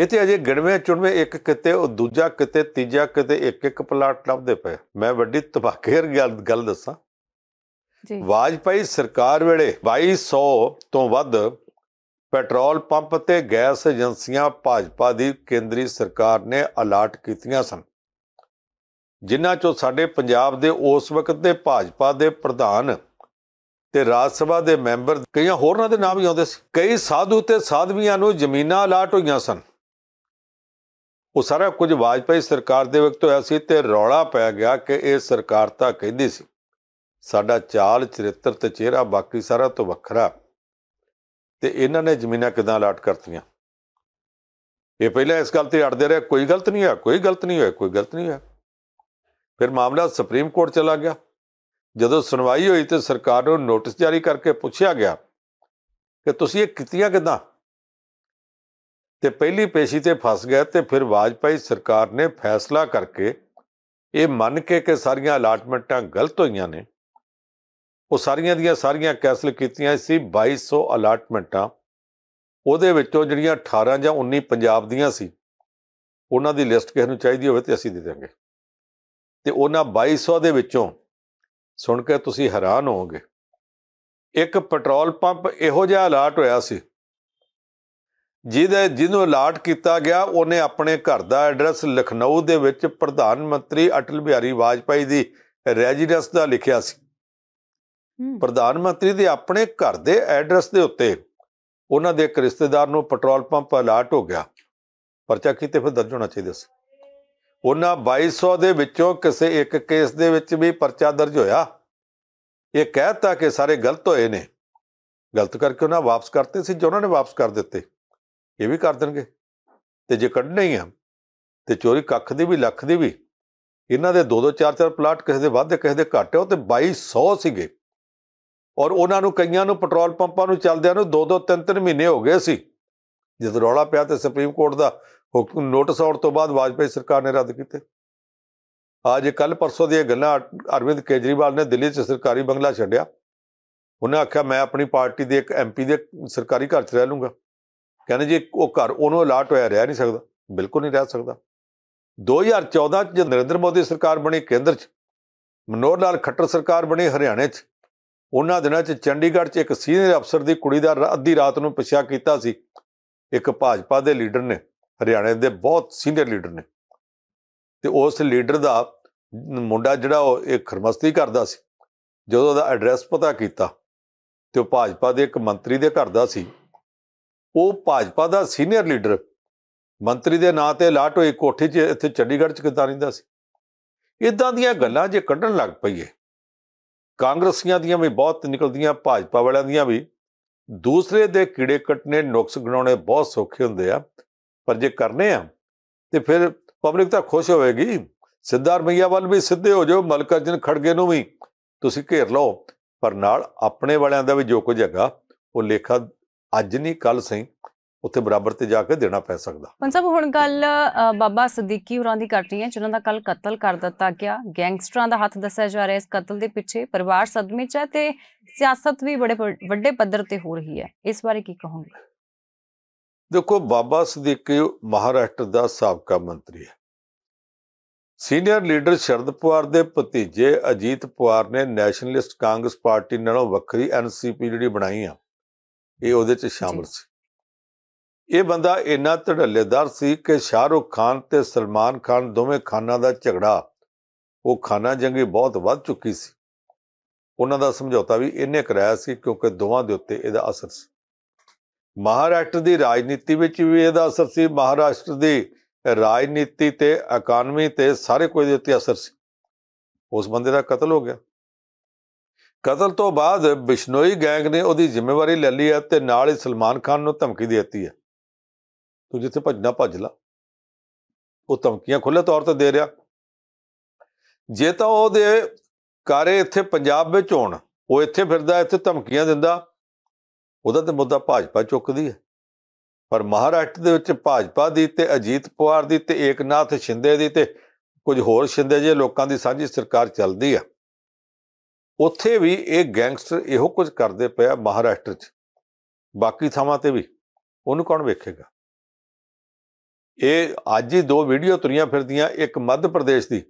ਇਹ ਤੇ ਅਜੇ ਗਿਣਵੇਂ ਚੁਣਵੇਂ ਇੱਕ ਕਿਤੇ ਉਹ ਦੂਜਾ ਕਿਤੇ ਤੀਜਾ ਕਿਤੇ ਇੱਕ ਇੱਕ ਪਲਾਟ ਲੱਭਦੇ ਪਏ ਮੈਂ ਵੱਡੀ ਤਬਾਕੇਰ ਗੱਲ ਦੱਸਾਂ ਜੀ ਵਾਜਪਾਈ ਸਰਕਾਰ ਵੇਲੇ 2200 ਤੋਂ ਵੱਧ ਪੈਟਰੋਲ ਪੰਪ ਤੇ ਗੈਸ ਏਜੰਸੀਆਂ ਭਾਜਪਾ ਦੀ ਕੇਂਦਰੀ ਸਰਕਾਰ ਨੇ ਅਲਾਟ ਕੀਤੀਆਂ ਸਨ ਜਿਨ੍ਹਾਂ ਚੋਂ ਸਾਡੇ ਪੰਜਾਬ ਦੇ ਉਸ ਵਕਤ ਦੇ ਭਾਜਪਾ ਦੇ ਪ੍ਰਧਾਨ ਤੇ ਰਾਜ ਸਭਾ ਦੇ ਮੈਂਬਰ ਕਈਆਂ ਹੋਰਨਾਂ ਦੇ ਨਾਮ ਵੀ ਆਉਂਦੇ ਸੀ ਕਈ ਸਾਧੂ ਤੇ ਸਾਧਵੀਆਂ ਨੂੰ ਜ਼ਮੀਨਾਂ ਅਲਾਟ ਹੋਈਆਂ ਸਨ ਉਹ ਸਾਰਾ ਕੁਝ ਵਾਜਪਾਈ ਸਰਕਾਰ ਦੇ ਵਕਤ ਹੋਇਆ ਸੀ ਤੇ ਰੌਲਾ ਪੈ ਗਿਆ ਕਿ ਇਹ ਸਰਕਾਰ ਤਾਂ ਕਹਿੰਦੀ ਸੀ ਸਾਡਾ ਚਾਲ ਚਰਿੱਤਰ ਤੇ ਚਿਹਰਾ ਬਾਕੀ ਸਾਰਾ ਤੋਂ ਵੱਖਰਾ ਤੇ ਇਹਨਾਂ ਨੇ ਜ਼ਮੀਨਾਂ ਕਿਦਾਂ ਅਲਾਟ ਕਰਤੀਆਂ ਇਹ ਪਹਿਲਾਂ ਇਸ ਗੱਲ ਤੇ ਅੜਦੇ ਰਹੇ ਕੋਈ ਗਲਤ ਨਹੀਂ ਹੈ ਕੋਈ ਗਲਤ ਨਹੀਂ ਹੋਇਆ ਕੋਈ ਗਲਤ ਨਹੀਂ ਹੈ ਫਿਰ ਮਾਮਲਾ ਸੁਪਰੀਮ ਕੋਰਟ ਚਲਾ ਗਿਆ ਜਦੋਂ ਸੁਣਵਾਈ ਹੋਈ ਤੇ ਸਰਕਾਰ ਨੂੰ ਨੋਟਿਸ ਜਾਰੀ ਕਰਕੇ ਪੁੱਛਿਆ ਗਿਆ ਕਿ ਤੁਸੀਂ ਇਹ ਕਿਤਿਆਂ ਕਿਦਾਂ ਤੇ ਪਹਿਲੀ ਪੇਸ਼ੀ ਤੇ ਫਸ ਗਏ ਤੇ ਫਿਰ ਵਾਜਪਾਈ ਸਰਕਾਰ ਨੇ ਫੈਸਲਾ ਕਰਕੇ ਇਹ ਮੰਨ ਕੇ ਕਿ ਸਾਰੀਆਂ ਅਲਾਟਮੈਂਟਾਂ ਗਲਤ ਹੋਈਆਂ ਨੇ ਉਹ ਸਾਰੀਆਂ ਦੀਆਂ ਸਾਰੀਆਂ ਕੈਨਸਲ ਕੀਤੀਆਂ ਸੀ 2200 ਅਲਾਟਮੈਂਟਾਂ ਉਹਦੇ ਵਿੱਚੋਂ ਜਿਹੜੀਆਂ 18 ਜਾਂ 19 ਪੰਜਾਬ ਦੀਆਂ ਸੀ ਉਹਨਾਂ ਦੀ ਲਿਸਟ ਕਿਸ ਨੂੰ ਚਾਹੀਦੀ ਹੋਵੇ ਤੇ ਅਸੀਂ ਦੇ ਦਾਂਗੇ ਤੇ ਉਹਨਾਂ 2200 ਦੇ ਵਿੱਚੋਂ ਸੁਣ ਕੇ ਤੁਸੀਂ ਹੈਰਾਨ ਹੋਵੋਗੇ ਇੱਕ ਪੈਟਰੋਲ ਪੰਪ ਇਹੋ ਜਿਹਾ ਅਲਰਟ ਹੋਇਆ ਸੀ ਜਿਹਦੇ ਜਿਹਨੂੰ ਅਲਰਟ ਕੀਤਾ ਗਿਆ ਉਹਨੇ ਆਪਣੇ ਘਰ ਦਾ ਐਡਰੈਸ ਲਖਨਊ ਦੇ ਵਿੱਚ ਪ੍ਰਧਾਨ ਮੰਤਰੀ ਅਟਲ ਬਿਹਾਰੀ ਵਾਜਪਾਈ ਦੀ ਰੈਜ਼ੀਡੈਂਸ ਦਾ ਲਿਖਿਆ ਸੀ ਪ੍ਰਧਾਨ ਮੰਤਰੀ ਦੇ ਆਪਣੇ ਘਰ ਦੇ ਐਡਰੈਸ ਦੇ ਉੱਤੇ ਉਹਨਾਂ ਦੇ ਇੱਕ ਰਿਸ਼ਤੇਦਾਰ ਨੂੰ ਪੈਟਰੋਲ ਪੰਪ ਅਲਰਟ ਹੋ ਗਿਆ ਪਰਚਾ ਕੀਤੇ ਫਿਰ ਦਰਜ ਹੋਣਾ ਚਾਹੀਦਾ ਸੀ ਉਹਨਾਂ 2200 ਦੇ ਵਿੱਚੋਂ ਕਿਸੇ ਇੱਕ ਕੇਸ ਦੇ ਵਿੱਚ ਵੀ ਪਰਚਾ ਦਰਜ ਹੋਇਆ ਇਹ ਕਹਿਤਾ ਕਿ ਸਾਰੇ ਗਲਤ ਹੋਏ ਨੇ ਗਲਤ ਕਰਕੇ ਉਹਨਾਂ ਵਾਪਸ ਕਰਤੇ ਸੀ ਜੋ ਉਹਨਾਂ ਨੇ ਵਾਪਸ ਕਰ ਦਿੱਤੇ ਇਹ ਵੀ ਕਰ ਦੇਣਗੇ ਤੇ ਜੇ ਕੱਢਣੇ ਹੀ ਆ ਤੇ ਚੋਰੀ ਕੱਖ ਦੀ ਵੀ ਲੱਖ ਦੀ ਵੀ ਇਹਨਾਂ ਦੇ ਦੋ ਦੋ ਚਾਰ ਚਾਰ ਪਲਾਟ ਕਿਸੇ ਦੇ ਵੱਧ ਕਿਸੇ ਦੇ ਘੱਟ ਉਹ ਤੇ 2200 ਸੀਗੇ ਔਰ ਉਹਨਾਂ ਨੂੰ ਕਈਆਂ ਨੂੰ ਪੈਟਰੋਲ ਪੰਪਾਂ ਨੂੰ ਚੱਲਦਿਆਂ ਨੂੰ ਦੋ ਦੋ ਤਿੰਨ ਤਿੰਨ ਮਹੀਨੇ ਹੋ ਗਏ ਸੀ ਜਦ ਰੌਲਾ ਪਿਆ ਤੇ ਸੁਪਰੀਮ ਕੋਰਟ ਦਾ ਹੁਕਮ ਨੋਟਿਸ ਆਉਣ ਤੋਂ ਬਾਅਦ ਵਾਜਪੇਈ ਸਰਕਾਰ ਨੇ ਰੱਦ ਕੀਤੇ ਅੱਜ ਕੱਲ ਪਰਸੋਂ ਦੀਆਂ ਗੱਲਾਂ ਅਰਵਿੰਦ ਕੇਜਰੀਵਾਲ ਨੇ ਦਿੱਲੀ 'ਚ ਸਰਕਾਰੀ ਬੰਗਲਾ ਛੱਡਿਆ ਉਹਨੇ ਆਖਿਆ ਮੈਂ ਆਪਣੀ ਪਾਰਟੀ ਦੇ ਇੱਕ ਐਮਪੀ ਦੇ ਸਰਕਾਰੀ ਘਰ 'ਚ ਰਹਿ ਲੂੰਗਾ ਕਹਿੰਦੇ ਜੀ ਉਹ ਘਰ ਉਹਨੂੰ ਅਲਾਟ ਹੋਇਆ ਰਹਿ ਨਹੀਂ ਸਕਦਾ ਬਿਲਕੁਲ ਨਹੀਂ ਰਹਿ ਸਕਦਾ 2014 ਚ ਜਦ ਨਰਿੰਦਰ ਮੋਦੀ ਸਰਕਾਰ ਬਣੀ ਕੇਂਦਰ 'ਚ ਮਨੋਹਰ ਲਾਲ ਖੱਟਰ ਸਰਕਾਰ ਬਣੀ ਹਰਿਆਣੇ 'ਚ ਉਹਨਾਂ ਦਿਨਾਂ 'ਚ ਚੰਡੀਗੜ੍ਹ 'ਚ ਇੱਕ ਸੀਨੀਅਰ ਅਫਸਰ ਦੀ ਕੁੜੀ ਦਾ ਅੱਧੀ ਰਾਤ ਨੂੰ ਪਛਾਣ ਕੀਤਾ ਸੀ ਇੱਕ ਭਾਜਪਾ ਦੇ ਲੀਡਰ ਨੇ ਹਰਿਆਣੇ ਦੇ ਬਹੁਤ ਸੀਨੀਅਰ ਲੀਡਰ ਨੇ ਤੇ ਉਸ ਲੀਡਰ ਦਾ ਮੁੰਡਾ ਜਿਹੜਾ ਉਹ ਇਹ ਖਰਮਸਤੀ ਕਰਦਾ ਸੀ ਜਦੋਂ ਉਹਦਾ ਐਡਰੈਸ ਪਤਾ ਕੀਤਾ ਤੇ ਉਹ ਭਾਜਪਾ ਦੇ ਇੱਕ ਮੰਤਰੀ ਦੇ ਘਰ ਦਾ ਸੀ ਉਹ ਭਾਜਪਾ ਦਾ ਸੀਨੀਅਰ ਲੀਡਰ ਮੰਤਰੀ ਦੇ ਨਾਂ ਤੇ ਲਾਟੋ ਇੱਕ ਕੋਠੀ 'ਚ ਇੱਥੇ ਚੰਡੀਗੜ੍ਹ 'ਚ ਕਿਦਾਂ ਰਹਿੰਦਾ ਸੀ ਇਦਾਂ ਦੀਆਂ ਗੱਲਾਂ ਜੇ ਕੱਢਣ ਲੱਗ ਪਈਏ ਕਾਂਗਰਸੀਆਂ ਦੀਆਂ ਵੀ ਬਹੁਤ ਨਿਕਲਦੀਆਂ ਭਾਜਪਾ ਵਾਲਿਆਂ ਦੀਆਂ ਵੀ ਦੂਸਰੇ ਦੇ ਕੀੜੇ ਕੱਟਨੇ ਨੁਕਸ ਗਣਾਉਣੇ ਬਹੁਤ ਸੌਖੇ ਹੁੰਦੇ ਆ ਪਰ ਜੇ ਕਰਨੇ ਆ ਤੇ ਫਿਰ ਪਬਲਿਕ ਤਾਂ ਖੁਸ਼ ਹੋਵੇਗੀ ਸਿੱਧਾਰ ਮਈਆ ਵੱਲ ਵੀ ਸਿੱਧੇ ਹੋ ਜਾਓ ਮਲਕਾ ਜਨ ਖੜਗੇ ਨੂੰ ਵੀ ਤੁਸੀਂ ਘੇਰ ਲਓ ਪਰ ਨਾਲ ਆਪਣੇ ਵਾਲਿਆਂ ਦਾ ਵੀ ਜੋ ਕੁਝ ਹੈਗਾ ਉਹ ਲੇਖਾ ਅੱਜ ਨਹੀਂ ਕੱਲ ਸਹੀਂ ਉੱਥੇ ਬਰਾਬਰ ਤੇ ਜਾ ਕੇ ਦੇਣਾ ਪੈ ਸਕਦਾ ਪੰਸਬ ਹੁਣ ਗੱਲ ਬਾਬਾ ਸਦੀਕੀ ਹੋਰਾਂ ਦੀ ਕਰ ਰਹੀ ਹੈ ਜਿਨ੍ਹਾਂ ਦਾ ਕੱਲ ਕਤਲ ਕਰ ਦਿੱਤਾ ਗਿਆ ਗੈਂਗਸਟਰਾਂ ਦਾ ਹੱਥ ਦੱਸਿਆ ਜਾ ਰਿਹਾ ਇਸ ਕਤਲ ਦੇ ਪਿੱਛੇ ਪਰਿਵਾਰ ਸਦਮੇ 'ਚ ਹੈ ਤੇ ਸਿਆਸਤ ਵੀ ਬੜੇ ਵੱਡੇ ਪੱਧਰ ਤੇ ਹੋ ਰਹੀ ਹੈ ਇਸ ਬਾਰੇ ਕੀ ਕਹੋਗੇ ਦੇਖੋ ਬਾਬਾ ਸਦੀਕ ਮਹਾਰਾਸ਼ਟਰ ਦਾ ਸਾਬਕਾ ਮੰਤਰੀ ਹੈ ਸੀਨੀਅਰ ਲੀਡਰ ਸ਼ਰਦ ਪਵਾਰ ਦੇ ਭਤੀਜੇ ਅਜੀਤ ਪਵਾਰ ਨੇ ਨੈਸ਼ਨਲਿਸਟ ਕਾਂਗਰਸ ਪਾਰਟੀ ਨਾਲੋਂ ਵੱਖਰੀ ਐਨਸੀਪੀ ਜਿਹੜੀ ਬਣਾਈ ਆ ਇਹ ਉਹਦੇ ਚ ਸ਼ਾਮਲ ਸੀ ਇਹ ਬੰਦਾ ਇੰਨਾ ਧੜੱਲੇਦਾਰ ਸੀ ਕਿ ਸ਼ਾਹਰੁਖ ਖਾਨ ਤੇ ਸਲਮਾਨ ਖਾਨ ਦੋਵੇਂ ਖਾਨਾਂ ਦਾ ਝਗੜਾ ਉਹ ਖਾਨਾ ਜੰਗੀ ਬਹੁਤ ਵੱਧ ਚੁੱਕੀ ਸੀ ਉਹਨਾਂ ਦਾ ਸਮਝੌਤਾ ਵੀ ਇਹਨੇ ਕਰਾਇਆ ਸੀ ਕਿਉਂਕਿ ਦੋਵਾਂ ਦੇ ਉੱਤੇ ਇਹਦਾ ਅਸਰ ਸੀ ਮਹਾਰਾਸ਼ਟਰ ਦੀ ਰਾਜਨੀਤੀ ਵਿੱਚ ਵੀ ਇਹਦਾ ਅਸਰ ਸੀ ਮਹਾਰਾਸ਼ਟਰ ਦੀ ਰਾਜਨੀਤੀ ਤੇ ਇਕਨੋਮੀ ਤੇ ਸਾਰੇ ਕੋਈ ਦੇ ਉੱਤੇ ਅਸਰ ਸੀ ਉਸ ਬੰਦੇ ਦਾ ਕਤਲ ਹੋ ਗਿਆ ਕਤਲ ਤੋਂ ਬਾਅਦ ਬਿਸ਼ਨੋਈ ਗੈਂਗ ਨੇ ਉਹਦੀ ਜ਼ਿੰਮੇਵਾਰੀ ਲੈ ਲਈ ਹੈ ਤੇ ਨਾਲ ਹੀ ਸਲਮਾਨ ਖਾਨ ਨੂੰ ਧਮਕੀ ਦੇ ਦਿੱਤੀ ਹੈ ਤੂੰ ਜਿੱਥੇ ਭੱਜਣਾ ਭੱਜ ਲਾ ਉਹ ਧਮਕੀਆਂ ਖੁੱਲੇ ਤੌਰ ਤੇ ਦੇ ਰਿਹਾ ਜੇ ਤਾਂ ਉਹਦੇ ਕਾਰੇ ਇੱਥੇ ਪੰਜਾਬ ਵਿੱਚ ਹੋਣ ਉਹ ਇੱਥੇ ਫਿਰਦਾ ਇੱਥੇ ਧਮਕੀਆਂ ਦਿੰਦਾ ਉਹਦਾ ਤੇ ਮੁੱਦਾ ਭਾਜਪਾ ਚੁੱਕਦੀ ਹੈ ਪਰ ਮਹਾਰਾਸ਼ਟਰ ਦੇ ਵਿੱਚ ਭਾਜਪਾ ਦੀ ਤੇ ਅਜੀਤ ਪਵਾਰ ਦੀ ਤੇ ਏਕਨਾਥ ਸ਼ਿੰਦੇ ਦੀ ਤੇ ਕੁਝ ਹੋਰ ਸ਼ਿੰਦੇ ਜੇ ਲੋਕਾਂ ਦੀ ਸਾਂਝੀ ਸਰਕਾਰ ਚੱਲਦੀ ਆ ਉੱਥੇ ਵੀ ਇਹ ਗੈਂਗਸਟਰ ਇਹੋ ਕੁਝ ਕਰਦੇ ਪਿਆ ਮਹਾਰਾਸ਼ਟਰ 'ਚ ਬਾਕੀ ਥਾਵਾਂ ਤੇ ਵੀ ਉਹਨੂੰ ਕੌਣ ਵੇਖੇਗਾ ਇਹ ਅੱਜ ਹੀ ਦੋ ਵੀਡੀਓ ਤੁਰੀਆਂ ਫਿਰਦੀਆਂ ਇੱਕ ਮੱਧ ਪ੍ਰਦੇਸ਼ ਦੀ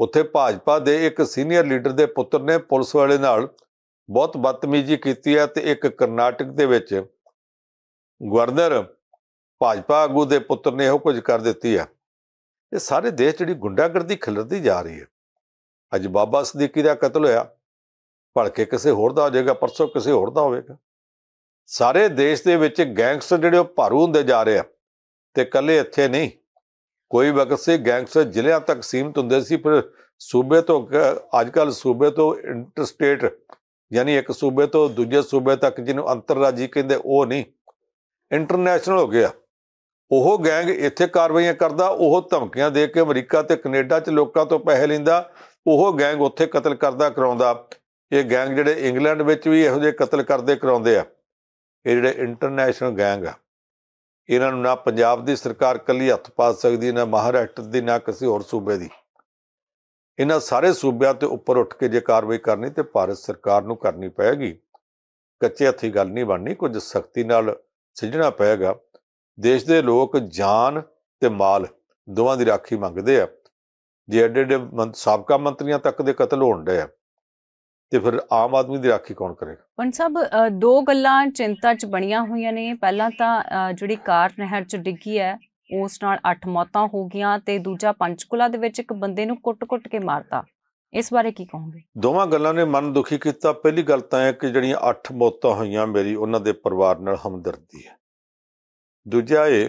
ਉੱਥੇ ਭਾਜਪਾ ਦੇ ਇੱਕ ਸੀਨੀਅਰ ਲੀਡਰ ਦੇ ਪੁੱਤਰ ਨੇ ਪੁਲਿਸ ਵਾਲੇ ਨਾਲ ਬਹੁਤ ਬਦਤਮੀਜ਼ੀ ਕੀਤੀ ਹੈ ਤੇ ਇੱਕ ਕਰਨਾਟਕ ਦੇ ਵਿੱਚ ਗਵਰਨਰ ਭਾਜਪਾ ਆਗੂ ਦੇ ਪੁੱਤਰ ਨੇ ਉਹ ਕੁਝ ਕਰ ਦਿੱਤੀ ਆ ਇਹ ਸਾਰੇ ਦੇਸ਼ ਜਿਹੜੀ ਗੁੰਡਾਗਰਦੀ ਖਿਲਰਦੀ ਜਾ ਰਹੀ ਹੈ ਅੱਜ ਬਾਬਾ ਸਦੀਕੀ ਦਾ ਕਤਲ ਹੋਇਆ ਭਲਕੇ ਕਿਸੇ ਹੋਰ ਦਾ ਹੋ ਜਾਏਗਾ ਪਰਸੋਂ ਕਿਸੇ ਹੋਰ ਦਾ ਹੋਵੇਗਾ ਸਾਰੇ ਦੇਸ਼ ਦੇ ਵਿੱਚ ਗੈਂਗਸਟਰ ਜਿਹੜੇ ਉਹ ਭਾਰੂ ਹੁੰਦੇ ਜਾ ਰਹੇ ਆ ਤੇ ਕੱਲੇ ਇੱਥੇ ਨਹੀਂ ਕੋਈ ਵਕਤ ਸੇ ਗੈਂਗਸਟਰ ਜ਼ਿਲ੍ਹਿਆਂ ਤੱਕ ਸੀਮਤ ਹੁੰਦੇ ਸੀ ਪਰ ਸੂਬੇ ਤੋਂ ਅੱਜ ਕੱਲ ਸੂਬੇ ਤੋਂ ਇੰਟਰਸਟੇਟ ਯਾਨੀ ਇੱਕ ਸੂਬੇ ਤੋਂ ਦੂਜੇ ਸੂਬੇ ਤੱਕ ਜਿਹਨੂੰ ਅੰਤਰਰਾਜੀ ਕਹਿੰਦੇ ਉਹ ਨਹੀਂ ਇੰਟਰਨੈਸ਼ਨਲ ਹੋ ਗਿਆ ਉਹ ਗੈਂਗ ਇੱਥੇ ਕਾਰਵਾਈਆਂ ਕਰਦਾ ਉਹ ਧਮਕੀਆਂ ਦੇ ਕੇ ਅਮਰੀਕਾ ਤੇ ਕੈਨੇਡਾ 'ਚ ਲੋਕਾਂ ਤੋਂ ਪੈਸੇ ਲੈਂਦਾ ਉਹ ਗੈਂਗ ਉੱਥੇ ਕਤਲ ਕਰਦਾ ਕਰਾਉਂਦਾ ਇਹ ਗੈਂਗ ਜਿਹੜੇ ਇੰਗਲੈਂਡ ਵਿੱਚ ਵੀ ਇਹੋ ਜਿਹੇ ਕਤਲ ਕਰਦੇ ਕਰਾਉਂਦੇ ਆ ਇਹ ਜਿਹੜੇ ਇੰਟਰਨੈਸ਼ਨਲ ਗੈਂਗ ਆ ਇਹਨਾਂ ਨੂੰ ਨਾ ਪੰਜਾਬ ਦੀ ਸਰਕਾਰ ਕੱਲੀ ਹੱਥ ਪਾ ਸਕਦੀ ਨਾ ਮਹਾਰਾਸ਼ਟਰ ਦੀ ਨਾ ਕਿਸੇ ਹੋਰ ਸੂਬੇ ਦੀ ਇਹਨਾਂ ਸਾਰੇ ਸੂਬਿਆਂ ਤੇ ਉੱਪਰ ਉੱਠ ਕੇ ਜੇ ਕਾਰਵਾਈ ਕਰਨੀ ਤੇ ਭਾਰਤ ਸਰਕਾਰ ਨੂੰ ਕਰਨੀ ਪਏਗੀ ਕੱਚੇ ਹੱਥੀ ਗੱਲ ਨਹੀਂ ਬਣਨੀ ਕੁਝ ਸਖਤੀ ਨਾਲ ਸਿੱਝਣਾ ਪਏਗਾ ਦੇਸ਼ ਦੇ ਲੋਕ ਜਾਨ ਤੇ ਮਾਲ ਦੋਵਾਂ ਦੀ ਰਾਖੀ ਮੰਗਦੇ ਆ ਜੇ ਐਡੇ ਐਡੇ ਸਾਬਕਾ ਮੰਤਰੀਆਂ ਤੱਕ ਦੇ ਕਤਲ ਹੋਣ ਡੇ ਆ ਤੇ ਫਿਰ ਆਮ ਆਦਮੀ ਦੀ ਰਾਖੀ ਕੌਣ ਕਰੇਗਾ ਪੰਡ ਸਾਹਿਬ ਦੋ ਗੱਲਾਂ ਚਿੰਤਾ 'ਚ ਬਣੀਆਂ ਹੋਈਆਂ ਨੇ ਪਹਿਲਾਂ ਤਾਂ ਜਿਹੜੀ ਕਾਰ ਨਹਿਰ 'ਚ ਡਿੱਗੀ ਹੈ ਉਸ ਨਾਲ 8 ਮੌਤਾਂ ਹੋ ਗਈਆਂ ਤੇ ਦੂਜਾ ਪੰਚਕੁਲਾ ਦੇ ਵਿੱਚ ਇੱਕ ਬੰਦੇ ਨੂੰ ਕੁੱਟ-ਕੁੱਟ ਕੇ ਮਾਰਤਾ ਇਸ ਬਾਰੇ ਕੀ ਕਹੋਗੇ ਦੋਵਾਂ ਗੱਲਾਂ ਨੇ ਮਨ ਦੁਖੀ ਕੀਤਾ ਪਹਿਲੀ ਗੱਲ ਤਾਂ ਹੈ ਕਿ ਜਿਹੜੀਆਂ 8 ਮੌਤਾਂ ਹੋਈਆਂ ਮੇਰੀ ਉਹਨਾਂ ਦੇ ਪਰਿਵਾਰ ਨਾਲ ਹਮਦਰਦੀ ਹੈ ਦੂਜਾ ਇਹ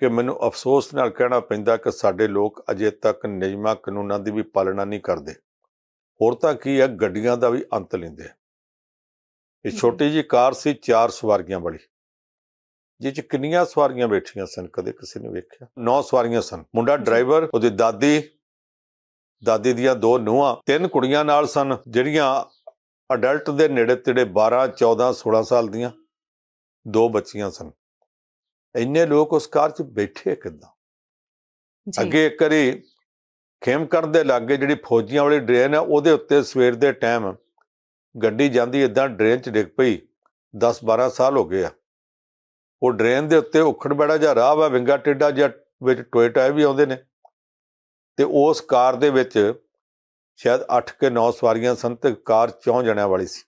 ਕਿ ਮੈਨੂੰ ਅਫਸੋਸ ਨਾਲ ਕਹਿਣਾ ਪੈਂਦਾ ਕਿ ਸਾਡੇ ਲੋਕ ਅਜੇ ਤੱਕ ਨਿਯਮਾਂ ਕਾਨੂੰਨਾਂ ਦੀ ਵੀ ਪਾਲਣਾ ਨਹੀਂ ਕਰਦੇ ਹੋਰ ਤਾਂ ਕੀ ਹੈ ਗੱਡੀਆਂ ਦਾ ਵੀ ਅੰਤ ਲੈਂਦੇ ਇਹ ਛੋਟੀ ਜੀ ਕਾਰ ਸੀ ਚਾਰ ਸਵਾਰੀਆਂ ਵਾਲੀ ਜਿਹ ਚ ਕਿੰਨੀਆਂ ਸਵਾਰੀਆਂ ਬੈਠੀਆਂ ਸਨ ਕਦੇ ਕਿਸੇ ਨੇ ਵੇਖਿਆ ਨੌ ਸਵਾਰੀਆਂ ਸਨ ਮੁੰਡਾ ਡਰਾਈਵਰ ਉਹਦੀ ਦਾਦੀ ਦਾਦੀ ਦੀਆਂ ਦੋ ਨੂੰਹਾਂ ਤਿੰਨ ਕੁੜੀਆਂ ਨਾਲ ਸਨ ਜਿਹੜੀਆਂ ਅਡਲਟ ਦੇ ਨੇੜੇ ਤੇੜੇ 12 14 16 ਸਾਲ ਦੀਆਂ ਦੋ ਬੱਚੀਆਂ ਸਨ ਇੰਨੇ ਲੋਕ ਉਸ ਕਾਰ 'ਚ ਬੈਠੇ ਕਿਦਾਂ ਅੱਗੇ ਕਰੀ ਖੇਮ ਦੇ ਲਾਗੇ ਜਿਹੜੀ ਫੌਜੀਆਂ ਵਾਲੀ ਡਰੇਨ ਹੈ ਉਹਦੇ ਉੱਤੇ ਸਵੇਰ ਦੇ ਟਾਈਮ ਗੱਡੀ ਜਾਂਦੀ ਇਦਾਂ ਡਰੇਨ 'ਚ ਡਿੱਗ ਪਈ 10 12 ਸਾਲ ਹੋ ਗਏ ਆ ਉਹ ਡਰੇਨ ਦੇ ਉੱਤੇ ਉਖੜ ਬੜਾ ਜਾਂ ਰਾਹ ਵਾ ਵਿੰਗਾ ਟਿੱਡਾ ਜਾਂ ਵਿੱਚ ਟੋਇਟਾ ਵੀ ਆਉਂਦੇ ਨੇ ਤੇ ਉਸ ਕਾਰ ਦੇ ਵਿੱਚ ਸ਼ਾਇਦ 8 ਕੇ 9 ਸਵਾਰੀਆਂ ਸਨ ਤੇ ਕਾਰ ਚੌਂ ਜਣਿਆਂ ਵਾਲੀ ਸੀ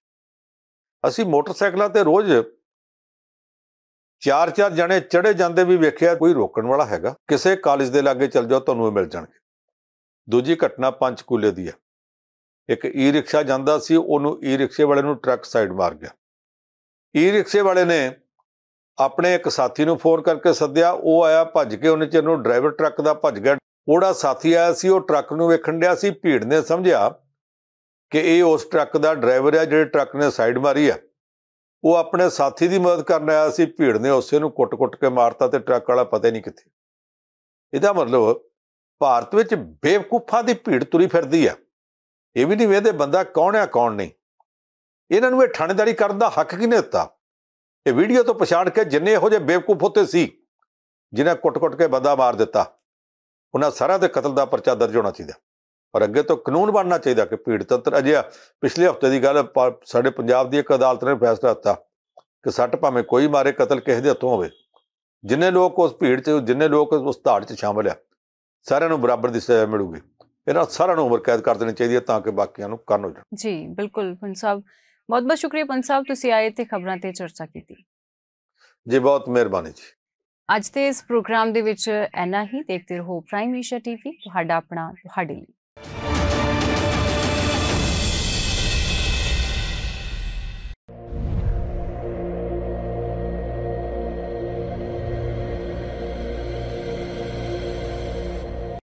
ਅਸੀਂ ਮੋਟਰਸਾਈਕਲਾਂ ਤੇ ਰੋਜ਼ ਚਾਰ ਚਾਰ ਜਣੇ ਚੜੇ ਜਾਂਦੇ ਵੀ ਵੇਖਿਆ ਕੋਈ ਰੋਕਣ ਵਾਲਾ ਹੈਗਾ ਕਿਸੇ ਕਾਲਜ ਦੇ ਲਾਗੇ ਚੱਲ ਜਾਓ ਤੁਹਾਨੂੰ ਇਹ ਮਿਲ ਜਾਣਗੇ ਦੂਜੀ ਘਟਨਾ ਪੰਚਕੂਲੇ ਦੀ ਹੈ ਇੱਕ ਈ ਰਿਕਸ਼ਾ ਜਾਂਦਾ ਸੀ ਉਹਨੂੰ ਈ ਰਿਕਸ਼ੇ ਵਾਲੇ ਨੂੰ ਟਰੱਕ ਸਾਈਡ ਮਾਰ ਗਿਆ ਈ ਰਿਕਸ਼ੇ ਵਾਲੇ ਨੇ ਆਪਣੇ ਇੱਕ ਸਾਥੀ ਨੂੰ ਫੋਨ ਕਰਕੇ ਸੱਦਿਆ ਉਹ ਆਇਆ ਭੱਜ ਕੇ ਉਹਨੇ ਚਿਰ ਨੂੰ ਡਰਾਈਵਰ ਟਰੱਕ ਦਾ ਭੱਜ ਗਿਆ ਉਹਦਾ ਸਾਥੀ ਆਇਆ ਸੀ ਉਹ ਟਰੱਕ ਨੂੰ ਵੇਖਣ ਡਿਆ ਸੀ ਭੀੜ ਨੇ ਸਮਝਿਆ ਕਿ ਇਹ ਉਸ ਟਰੱਕ ਦਾ ਡਰਾਈਵਰ ਆ ਜਿਹੜੇ ਟਰੱਕ ਨੇ ਸਾਈਡ ਮਾਰੀ ਆ ਉਹ ਆਪਣੇ ਸਾਥੀ ਦੀ ਮਦਦ ਕਰਨ ਆਇਆ ਸੀ ਭੀੜ ਨੇ ਉਸੇ ਨੂੰ ਕੁੱਟ-ਕੁੱਟ ਕੇ ਮਾਰਤਾ ਤੇ ਟਰੱਕ ਵਾਲਾ ਪਤਾ ਨਹੀਂ ਕਿੱਥੇ ਇਹਦਾ ਮਤਲਬ ਭਾਰਤ ਵਿੱਚ ਬੇਵਕੂਫਾਂ ਦੀ ਭੀੜ ਤੁਰੀ ਫਿਰਦੀ ਆ ਇਹ ਵੀ ਨਹੀਂ ਵੇਦੇ ਬੰਦਾ ਕੌਣ ਆ ਕੌਣ ਨਹੀਂ ਇਹਨਾਂ ਨੂੰ ਇਹ ਥਾਣੇਦਾਰੀ ਕਰਨ ਦਾ ਹੱਕ ਕਿਨੇ ਦਿੱਤਾ ਇਹ ਵੀਡੀਓ ਤੋਂ ਪਛਾਣ ਕੇ ਜਿੰਨੇ ਇਹੋ ਜਿਹੇ ਬੇਵਕੂਫ ਹੁੰਦੇ ਸੀ ਜਿਨ੍ਹਾਂ ਕੁੱਟ-ਕੁੱਟ ਕੇ ਬੰਦਾ ਮਾਰ ਦਿੱਤਾ ਉਹਨਾਂ ਸਾਰਿਆਂ ਦੇ ਕਤਲ ਦਾ ਪਰਚਾ ਦਰਜ ਹੋਣਾ ਚਾਹੀਦਾ ਔਰ ਅੱਗੇ ਤੋਂ ਕਾਨੂੰਨ ਬਣਨਾ ਚਾਹੀਦਾ ਕਿ ਪੀੜਤ ਤੰਤਰ ਅਜਿਹਾ ਪਿਛਲੇ ਹਫਤੇ ਦੀ ਗੱਲ ਸਾਡੇ ਪੰਜਾਬ ਦੀ ਇੱਕ ਅਦਾਲਤ ਨੇ ਫੈਸਲਾ ਦਿੱਤਾ ਕਿ ਸੱਟ ਭਾਵੇਂ ਕੋਈ ਮਾਰੇ ਕਤਲ ਕਿਸੇ ਦੇ ਹੱਥੋਂ ਹੋਵੇ ਜਿੰਨੇ ਲੋਕ ਉਸ ਭੀੜ 'ਚ ਜਿੰਨੇ ਲੋਕ ਉਸ ਧਾੜ 'ਚ ਸ਼ਾਮਲ ਆ ਸਾਰਿਆਂ ਨੂੰ ਬਰਾਬਰ ਦੀ ਸਜ਼ਾ ਮਿਲੂਗੀ ਇਹਨਾਂ ਸਾਰਿਆਂ ਨੂੰ ਉਮਰ ਕੈਦ ਕਰ ਦੇਣੀ ਚਾਹੀਦੀ ਹੈ ਤਾਂ ਕਿ ਬਾਕੀਆਂ ਨੂੰ ਕਰਨ ਹੋ ਜਾਣ ਜੀ ਬਿਲਕੁਲ ਪੰਜ ਸਾਹਿਬ ਬਹੁਤ ਬਹੁਤ ਸ਼ੁਕਰੀਆ ਪੰਨ ਸਾਹਿਬ ਤੁਸੀਂ ਆਏ ਤੇ ਖਬਰਾਂ ਤੇ ਚਰਚਾ ਕੀਤੀ ਜੀ ਬਹੁਤ ਮਿਹਰਬਾਨੀ ਜੀ ਅੱਜ ਦੇ ਇਸ ਪ੍ਰੋਗਰਾਮ ਦੇ ਵਿੱਚ ਐਨਾ ਹੀ ਦੇਖਦੇ ਰਹੋ ਪ੍ਰਾਈਮ ਏਸ਼ੀਆ ਟੀਵੀ ਤੁਹਾਡਾ ਆਪਣਾ ਤੁਹਾਡੇ ਲਈ